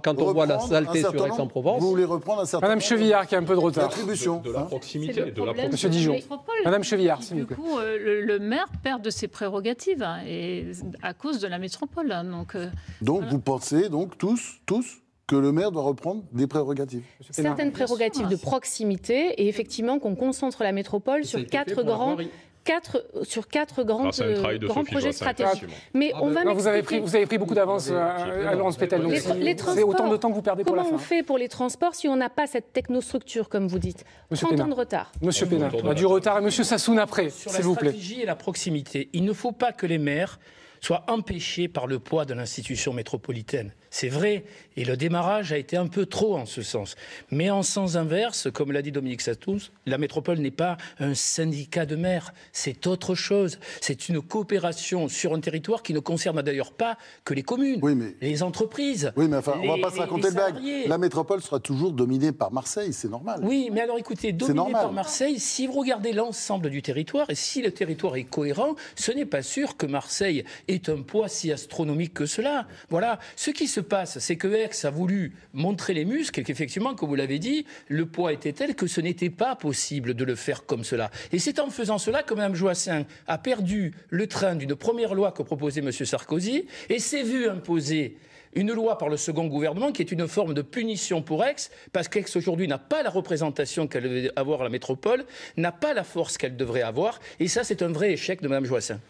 quand on voit, la saleté sur Aix-en-Provence. Vous voulez reprendre un certain Madame Chevillard, qui a un peu de retard. De, la hein. proximité. de la métropole. Monsieur Dijon. Madame Chevillard, s'il vous plaît. Du coup, euh, le, maire perd de ses prérogatives hein, et, à cause de la métropole. Hein, donc, euh, vous pensez, donc, tous, tous, que le maire doit reprendre des prérogatives. Certaines prérogatives de proximité et effectivement qu'on concentre la métropole sur quatre grands quatre, sur quatre grandes, grands euh, projets stratégiques. Mais ah, on va vous, avez pris, vous avez pris beaucoup d'avance, euh, à Laurence Vous C'est autant de temps que vous perdez pour la fin. Comment on fait pour les transports si on n'a pas cette technostructure, comme vous dites 30 ans de retard. Monsieur Pénard, du retard. Et Monsieur Sassoun après, s'il vous plaît. la stratégie et la proximité, il ne faut pas que les maires soient empêchés par le poids de l'institution métropolitaine. C'est vrai, et le démarrage a été un peu trop en ce sens. Mais en sens inverse, comme l'a dit Dominique Satous, la métropole n'est pas un syndicat de maires, c'est autre chose. C'est une coopération sur un territoire qui ne concerne d'ailleurs pas que les communes, oui, mais... les entreprises. Oui, mais enfin, on ne va pas se raconter de blague. La métropole sera toujours dominée par Marseille, c'est normal. Oui, mais alors écoutez, dominée par Marseille, si vous regardez l'ensemble du territoire et si le territoire est cohérent, ce n'est pas sûr que Marseille ait un poids si astronomique que cela. Voilà. Ce qui se passe, c'est que ça a voulu montrer les muscles et qu'effectivement, comme vous l'avez dit, le poids était tel que ce n'était pas possible de le faire comme cela. Et c'est en faisant cela que Mme Joassin a perdu le train d'une première loi que proposait M. Sarkozy et s'est vue imposer une loi par le second gouvernement qui est une forme de punition pour Aix, parce qu'Aix aujourd'hui n'a pas la représentation qu'elle devait avoir à la métropole, n'a pas la force qu'elle devrait avoir, et ça c'est un vrai échec de Mme Joassin.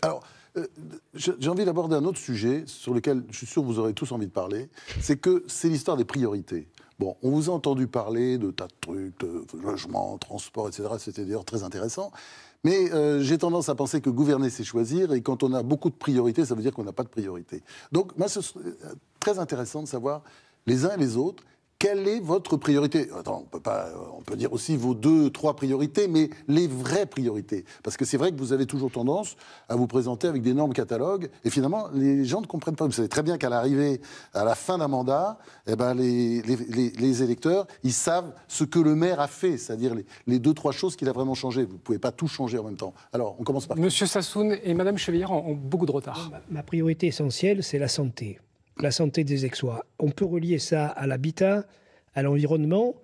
Alors, euh, j'ai envie d'aborder un autre sujet sur lequel je suis sûr vous aurez tous envie de parler. C'est que c'est l'histoire des priorités. Bon, on vous a entendu parler de tas de trucs, de logement, transport, etc. C'était d'ailleurs très intéressant. Mais euh, j'ai tendance à penser que gouverner, c'est choisir. Et quand on a beaucoup de priorités, ça veut dire qu'on n'a pas de priorité. Donc, moi, c'est euh, très intéressant de savoir les uns et les autres quelle est votre priorité on peut, pas, euh, on peut dire aussi vos deux, trois priorités, mais les vraies priorités. Parce que c'est vrai que vous avez toujours tendance à vous présenter avec d'énormes catalogues, et finalement, les gens ne comprennent pas. Vous savez très bien qu'à l'arrivée, à la fin d'un mandat, eh ben les, électeurs, ils savent ce que le maire a fait, c'est-à-dire les, deux, trois choses qu'il a vraiment changées. Vous ne pouvez pas tout changer en même temps. Alors, on commence par... Monsieur Sassoun et Madame Chevillard ont beaucoup de retard. Ma priorité essentielle, c'est la santé la santé des Aixois. On peut relier ça à l'habitat, à l'environnement,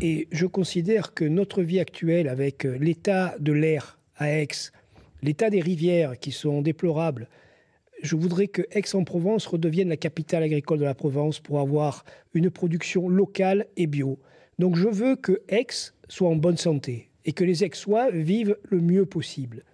et je considère que notre vie actuelle, avec euh, l'état de l'air à Aix, l'état des rivières qui sont déplorables, je voudrais que Aix-en-Provence redevienne la capitale agricole de la Provence pour avoir une production locale et bio. Donc je veux que Aix soit en bonne santé et que les Aixois vivent le mieux possible.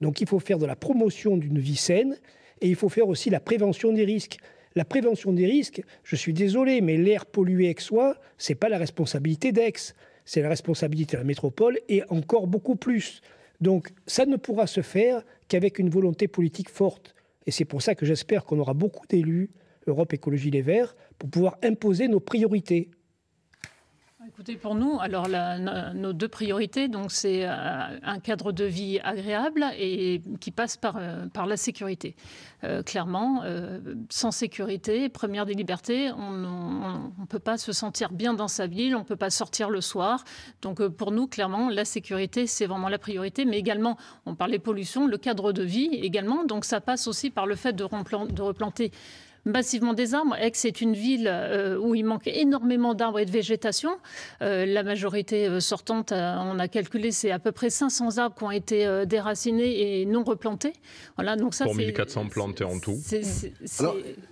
Donc il faut faire de la promotion d'une vie saine et il faut faire aussi la prévention des risques. La prévention des risques, je suis désolé, mais l'air pollué ce n'est pas la responsabilité d'Aix, c'est la responsabilité de la métropole et encore beaucoup plus. Donc ça ne pourra se faire qu'avec une volonté politique forte. Et c'est pour ça que j'espère qu'on aura beaucoup d'élus Europe Écologie Les Verts pour pouvoir imposer nos priorités. Écoutez, pour nous, alors nos deux priorités, donc c'est euh, un cadre de vie agréable et qui passe par, euh, par la sécurité. Euh, clairement, sans sécurité, première des libertés, on ne peut pas se sentir bien dans sa ville, on ne peut pas sortir le soir. Donc pour nous, clairement, la sécurité, c'est vraiment la priorité, mais également, on parlait pollution, le cadre de vie également. Donc ça passe aussi par le fait de, de replanter massivement des arbres Aix est une ville euh, où il manque énormément d'arbres et de végétation. Euh, la majorité euh, sortante, on a calculé, c'est à peu près 500 arbres qui ont été déracinés et non replantés. Voilà, donc ça, Pour 1400 plantés en tout.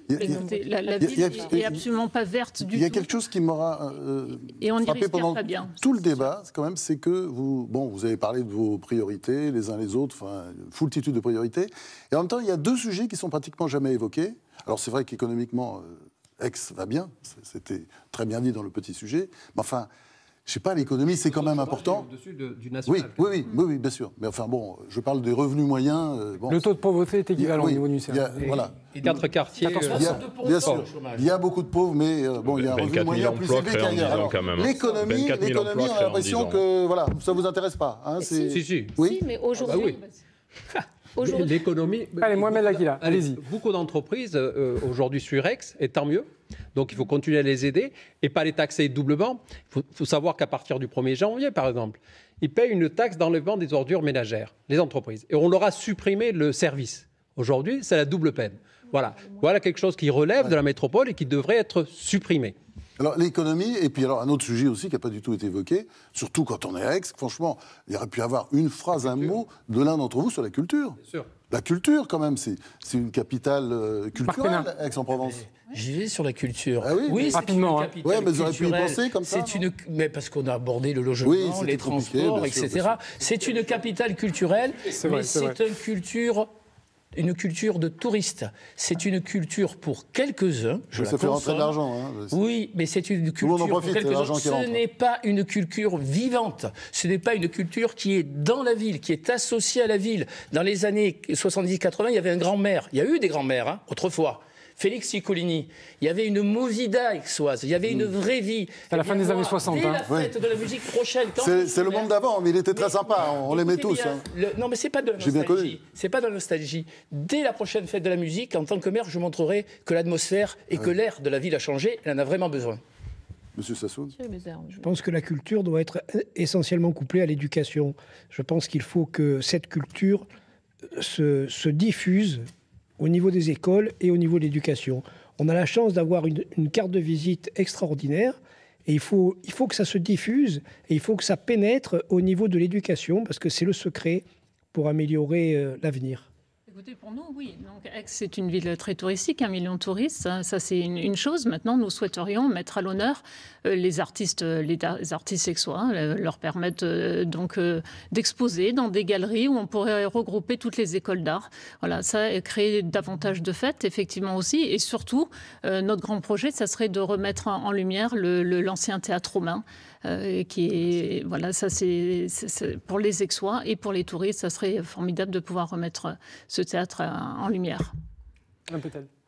la, ville n'est absolument pas verte du tout. Il y a quelque chose qui m'aura frappé pendant tout le débat, quand même, c'est que vous, bon, vous avez parlé de vos priorités les uns les autres, enfin, foultitude de priorités. Et en même temps, il y a deux sujets qui sont pratiquement jamais évoqués. Alors c'est vrai qu'économiquement, Aix euh, va bien, c'était très bien dit dans le petit sujet, mais enfin, je sais pas, l'économie, c'est quand même important. Au-dessus de, du national. Oui, oui, oui, oui, bien sûr. Mais enfin bon, je parle des revenus moyens. Euh, le taux de pauvreté est équivalent au niveau du CERN. Voilà. Et quatre quartiers. Il y a, bien sûr, il y a beaucoup de pauvres, mais euh, bon, il y a un revenu moyen plus élevé qu'ailleurs. Hein. L'économie, l'économie, on a l'impression que voilà, ça vous intéresse pas. Hein, si, si, si. Oui, mais aujourd'hui. Ah bah bah, (laughs) aujourd'hui. L'économie. Allez, Mohamed allez-y. Beaucoup d'entreprises euh, aujourd'hui aujourd'hui Surex, et tant mieux. Donc il faut continuer à les aider et pas les taxer doublement. Il faut, faut savoir qu'à partir du 1er janvier, par exemple, ils payent une taxe d'enlèvement des ordures ménagères, les entreprises. Et on leur a supprimé le service. Aujourd'hui, c'est la double peine. Voilà. voilà quelque chose qui relève de la métropole et qui devrait être supprimé. Alors l'économie, et puis alors un autre sujet aussi qui n'a pas du tout été évoqué, surtout quand on est à Aix, franchement, il y aurait pu avoir une phrase, un mot de l'un d'entre vous sur la culture. Bien sûr. La culture, quand même, c'est une capitale euh, culturelle, Aix-en-Provence. J'y vais sur la culture. Ah oui, rapidement. Une hein. mais vous pu y penser comme ça. Une... Mais parce qu'on a abordé le logement, les transports, etc. C'est une capitale culturelle, mais c'est une culture une culture de touristes. C'est une culture pour quelques-uns. Je ça fait rentrer de l'argent. Hein, oui, mais c'est une culture pour quelques-uns. Ce n'est pas une culture vivante. Ce n'est pas une culture qui est dans la ville, qui est associée à la ville. Dans les années 70-80, il y avait un grand mère Il y a eu des grands-mères, hein, autrefois. Félix Ciccolini. Il y avait une Mosida aixoise, il y avait une hmm. vraie vie. À la eh fin des années 60. Hein. de la musique prochaine. C'est le monde d'avant, mais il était très sympa, on, l'aimait tous. Hein. non, mais c'est pas de la nostalgie. C'est pas de la nostalgie. Dès la prochaine fête de la musique, en tant que maire, je montrerai que l'atmosphère et que l'air de la ville a changé, elle en a vraiment besoin. Monsieur Sassoune Je pense que la culture doit être essentiellement couplée à l'éducation. Je pense qu'il faut que cette culture se diffuse au niveau des écoles et au niveau de l'éducation. On a la chance d'avoir une, carte de visite extraordinaire. Et il faut, il faut que ça se diffuse et il faut que ça pénètre au niveau de l'éducation parce que c'est le secret pour améliorer euh, l'avenir pour nous, oui. Aix, c'est une ville très touristique, un million de touristes. Ça, c'est une, chose. Maintenant, nous souhaiterions mettre à l'honneur euh, les artistes, euh, les, artistes sexuels, hein, leur permettre euh, donc d'exposer dans des galeries où on pourrait regrouper toutes les écoles d'art. Voilà, ça davantage de fêtes, effectivement aussi. Et surtout, notre grand projet, ça serait de remettre en, lumière l'ancien le, théâtre romain. Euh, qui est voilà, ça c'est pour les Aixois et pour les touristes, ça serait formidable de pouvoir remettre euh, ce théâtre euh, en lumière.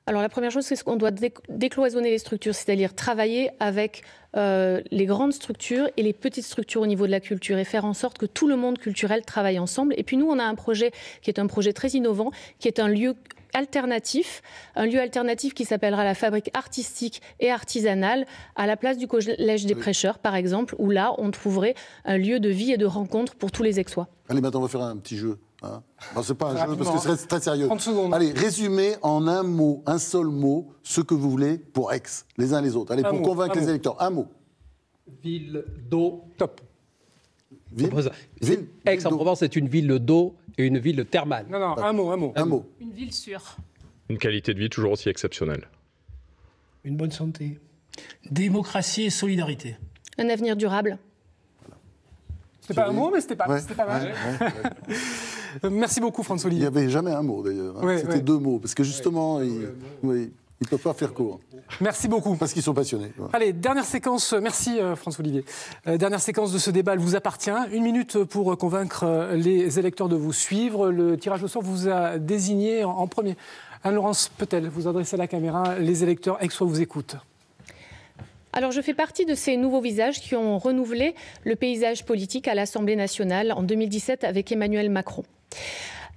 Alors la première chose, c'est qu'on doit décloisonner les structures, c'est-à-dire travailler avec les grandes structures et les petites structures au niveau de la culture et faire en sorte que tout le monde culturel travaille ensemble. Et puis nous, on a un projet qui est un projet très innovant, qui est un lieu alternatif, un lieu alternatif qui s'appellera la fabrique artistique et artisanale, à la place du collège des prêcheurs, par exemple, où là, on trouverait un lieu de vie et de rencontre pour tous les Aixois. Allez, maintenant, on va faire un petit jeu. Hein. c'est pas un jeu parce que c'est très sérieux. Allez, résumez en un mot, un seul mot, ce que vous voulez pour Aix, les uns les autres. Allez, pour convaincre les électeurs, un mot. Ville d'eau. Top. Ville, Aix-en-Provence c'est une ville d'eau et une ville thermale. Non, non, un mot, un mot. Un mot. Une ville sûre. Une qualité de vie toujours aussi exceptionnelle. Une bonne santé. Démocratie et solidarité. Un avenir durable. C'était pas un mot, mais c'était pas, pas mal. (laughs) Merci beaucoup, François. Il n'y avait jamais un mot, d'ailleurs. Hein. c'était deux mots, parce que justement, oui. Ils ne peuvent pas faire court. Merci beaucoup. Parce qu'ils sont passionnés. Allez, dernière séquence. Merci euh, François Olivier. Euh, dernière séquence de ce débat, elle vous appartient. Une minute pour euh, convaincre les électeurs de vous suivre. Le tirage au sort vous a désigné en, premier. Anne-Laurence Petel, vous adressez à la caméra. Les électeurs ex vous écoutent. Alors je fais partie de ces nouveaux visages qui ont renouvelé le paysage politique à l'Assemblée nationale en 2017 avec Emmanuel Macron.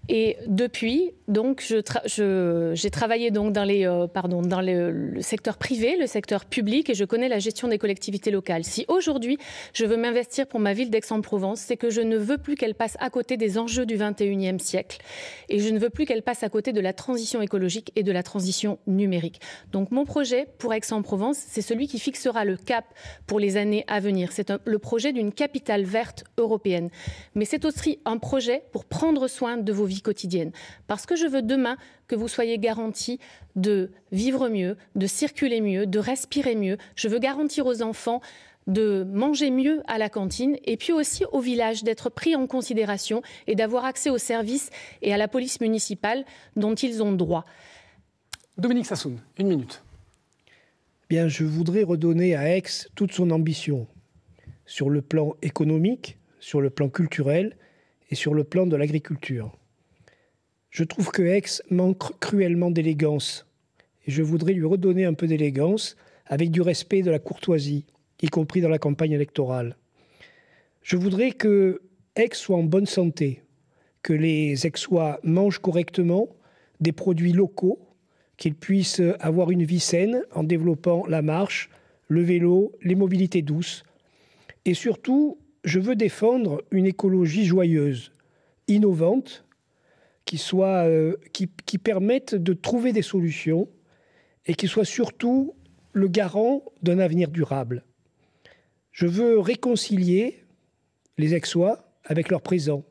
Et depuis, donc, j'ai travaillé donc dans, les, euh, pardon, dans le, secteur privé, le secteur public, et je connais la gestion des collectivités locales. Si aujourd'hui, je veux m'investir pour ma ville d'Aix-en-Provence, c'est que je ne veux plus qu'elle passe à côté des enjeux du 21e siècle, et je ne veux plus qu'elle passe à côté de la transition écologique et de la transition numérique. Donc, mon projet pour Aix-en-Provence, c'est celui qui fixera le cap pour les années à venir. C'est le projet d'une capitale verte européenne. Mais c'est aussi un projet pour prendre soin de vos quotidienne Parce que je veux demain que vous soyez garantis de vivre mieux, de circuler mieux, de respirer mieux. Je veux garantir aux enfants de manger mieux à la cantine et puis aussi au village, d'être pris en considération et d'avoir accès aux services et à la police municipale dont ils ont droit. Dominique Sassoun, une minute. Bien, je voudrais redonner à Aix toute son ambition sur le plan économique, sur le plan culturel et sur le plan de l'agriculture. Je trouve que Aix manque cruellement d'élégance. Et je voudrais lui redonner un peu d'élégance avec du respect de la courtoisie, y compris dans la campagne électorale. Je voudrais que Aix soit en bonne santé, que les Aixois mangent correctement des produits locaux, qu'ils puissent avoir une vie saine en développant la marche, le vélo, les mobilités douces. Et surtout, je veux défendre une écologie joyeuse, innovante, qui, soient, euh, qui, permettent de trouver des solutions et qui soient surtout le garant d'un avenir durable. Je veux réconcilier les Aixois avec leur présent.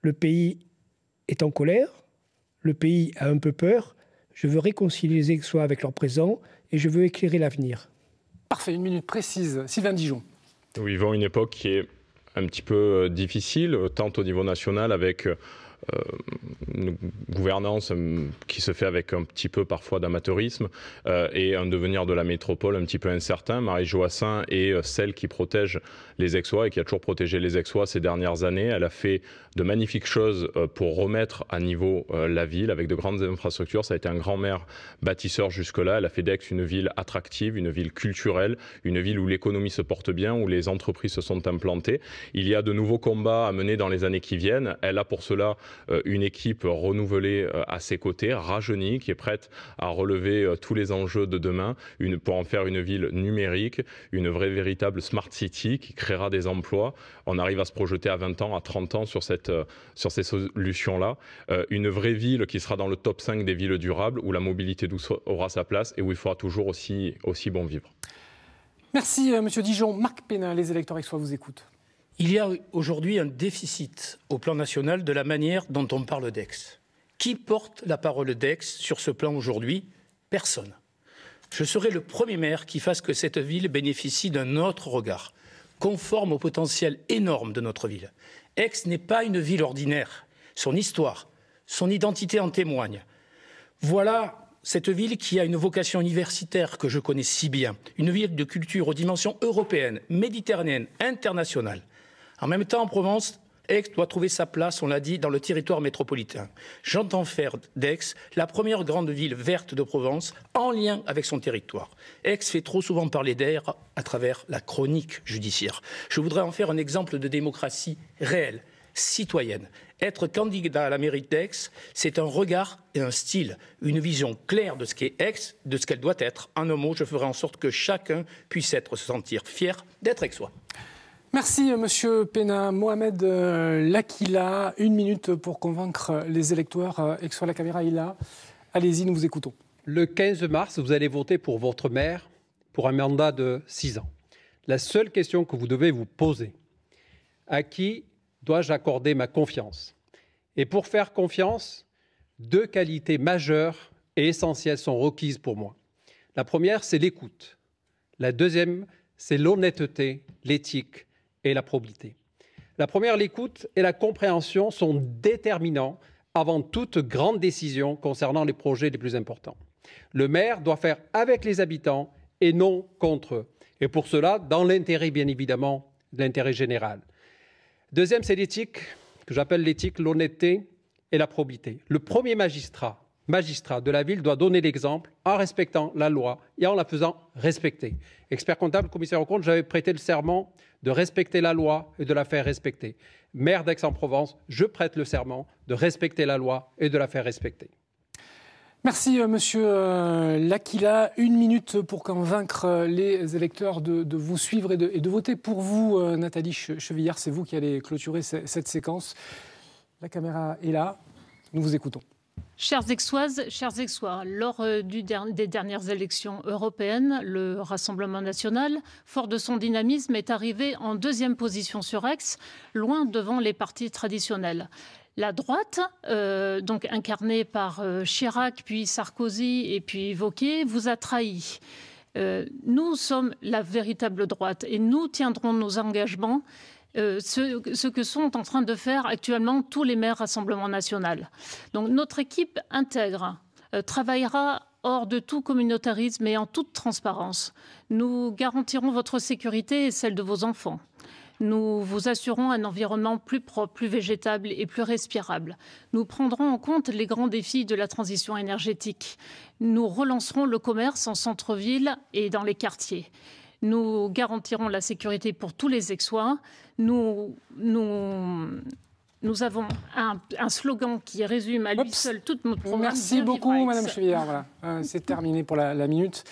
Le pays est en colère, le pays a un peu peur. Je veux réconcilier les Aixois avec leur présent et je veux éclairer l'avenir. Parfait, une minute précise. Sylvain Dijon. Nous vivons une époque qui est un petit peu euh, difficile, euh, tant au niveau national avec euh, une gouvernance euh, qui se fait avec un petit peu parfois d'amateurisme euh, et un devenir de la métropole un petit peu incertain. Marie Joassin est celle qui protège les Exois et qui a toujours protégé les Exois ces dernières années. Elle a fait de magnifiques choses pour remettre à niveau la ville avec de grandes infrastructures. Ça a été un grand maire bâtisseur jusque-là. Elle a fait d'Aix une ville attractive, une ville culturelle, une ville où l'économie se porte bien, où les entreprises se sont implantées. Il y a de nouveaux combats à mener dans les années qui viennent. Elle a pour cela euh, une équipe renouvelée euh, à ses côtés, rajeunie, qui est prête à relever euh, tous les enjeux de demain, une, pour en faire une ville numérique, une vraie véritable smart city qui créera des emplois. On arrive à se projeter à 20 ans, à 30 ans sur, cette, sur ces solutions-là. une vraie ville qui sera dans le top 5 des villes durables, où la mobilité douce aura sa place et où il faudra toujours aussi, aussi bon vivre. Merci, Monsieur Dijon. Marc Pénin, les électeurs soi vous écoutent. Il y a aujourd'hui un déficit au plan national de la manière dont on parle d'Aix. Qui porte la parole d'Aix sur ce plan aujourd'hui Personne. Je serai le premier maire qui fasse que cette ville bénéficie d'un autre regard, conforme au potentiel énorme de notre ville. Aix n'est pas une ville ordinaire. Son histoire, son identité en témoignent. Voilà cette ville qui a une vocation universitaire que je connais si bien, une ville de culture aux dimensions européennes, méditerranéennes, internationales. En même temps, en Provence, Aix doit trouver sa place, on l'a dit, dans le territoire métropolitain. J'entends faire d'Aix la première grande ville verte de Provence en lien avec son territoire. Aix fait trop souvent parler d'air à travers la chronique judiciaire. Je voudrais en faire un exemple de démocratie réelle, citoyenne. Être candidat à la mairie d'Aix, c'est un regard et un style, une vision claire de ce qu'est Aix, de ce qu'elle doit être. En un mot, je ferai en sorte que chacun puisse être se sentir fier d'être aixois. Merci, euh, Monsieur Pena. Mohamed euh, Lakila, une minute pour convaincre les électeurs et que sur la caméra, il a. Allez-y, nous vous écoutons. Le 15 mars, vous allez voter pour votre maire pour un mandat de six ans. La seule question que vous devez vous poser, à qui dois-je accorder ma confiance Et pour faire confiance, deux qualités majeures et essentielles sont requises pour moi. La première, c'est l'écoute. La deuxième, c'est l'honnêteté, l'éthique et la probité. La première, l'écoute et la compréhension sont déterminants avant toute grande décision concernant les projets les plus importants. Le maire doit faire avec les habitants et non contre eux. Et pour cela, dans l'intérêt, bien évidemment, de l'intérêt général. Deuxième, c'est l'éthique, que j'appelle l'éthique, l'honnêteté et la probité. Le premier magistrat magistrat de la ville doit donner l'exemple en respectant la loi et en la faisant respecter. Expert comptable, commissaire au compte, j'avais prêté le serment de respecter la loi et de la faire respecter. Maire d'Aix-en-Provence, je prête le serment de respecter la loi et de la faire respecter. Merci, euh, monsieur euh, L'Aquila. Une minute pour convaincre euh, les électeurs de, vous suivre et de, voter pour vous. Nathalie Chevillard, c'est vous qui allez clôturer cette séquence. La caméra est là. Nous vous écoutons. Chers chers Aixois, lors euh, des dernières élections européennes, le Rassemblement national, fort de son dynamisme, est arrivé en deuxième position sur Aix, loin devant les partis traditionnels la droite, euh, donc incarnée par euh, Chirac, puis Sarkozy et puis Vauquier, vous a trahi. nous sommes la véritable droite et nous tiendrons nos engagements euh, ce, que sont en train de faire actuellement tous les maires Rassemblement national. Donc notre équipe intègre euh, travaillera hors de tout communautarisme et en toute transparence. Nous garantirons votre sécurité et celle de vos enfants. Nous vous assurons un environnement plus propre, plus végétable et plus respirable. Nous prendrons en compte les grands défis de la transition énergétique. Nous relancerons le commerce en centre-ville et dans les quartiers. Nous garantirons la sécurité pour tous les Aixois. Nous, nous, nous avons un, slogan qui résume à lui seul toute notre Merci beaucoup, Madame Chevillard. Euh, c'est terminé pour la minute.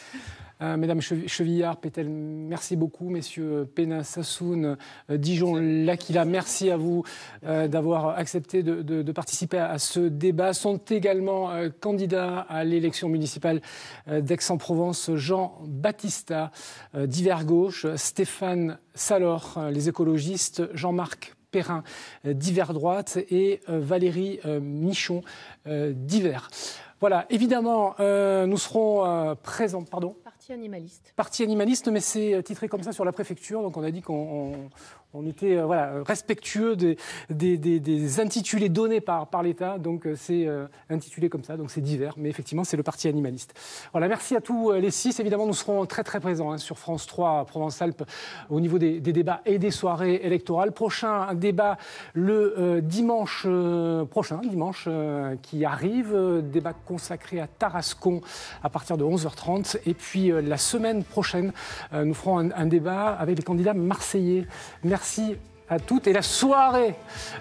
Euh, mesdames Chevillard, Pétel, merci beaucoup. Messieurs euh, Pénin, Sassoun, euh, Dijon, L'Aquila, merci à vous d'avoir accepté de, participer à ce débat. Sont également candidats à l'élection municipale d'Aix-en-Provence Jean baptista divers gauche, Stéphane Salor, les écologistes, Jean-Marc Perrin, divers droite, et Valérie Michon, d'Hiver. Voilà, évidemment, nous serons présents. Pardon. Parti animaliste. Parti animaliste, mais c'est euh, titré comme ça sur la préfecture. Donc on a dit qu'on on était euh, voilà, respectueux des, des, des, intitulés donnés par, par l'État. Donc euh, c'est euh, intitulé comme ça, donc c'est divers. Mais effectivement, c'est le parti animaliste. Voilà, merci à tous les six. Évidemment, nous serons très très présents hein, sur France 3 Provence-Alpes au niveau des, débats et des soirées électorales. Prochain débat le dimanche prochain, dimanche qui arrive. débat consacré à Tarascon à partir de 11h30. Et puis la semaine prochaine, nous ferons un, un, débat avec les candidats marseillais. Merci Merci à toutes. Et la soirée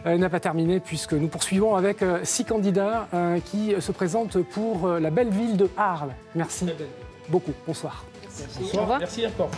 euh, n'a pas terminé puisque nous poursuivons avec euh, six candidats euh, qui se présentent pour la belle ville de Arles. Merci beaucoup. Bonsoir. Bonsoir. Merci encore.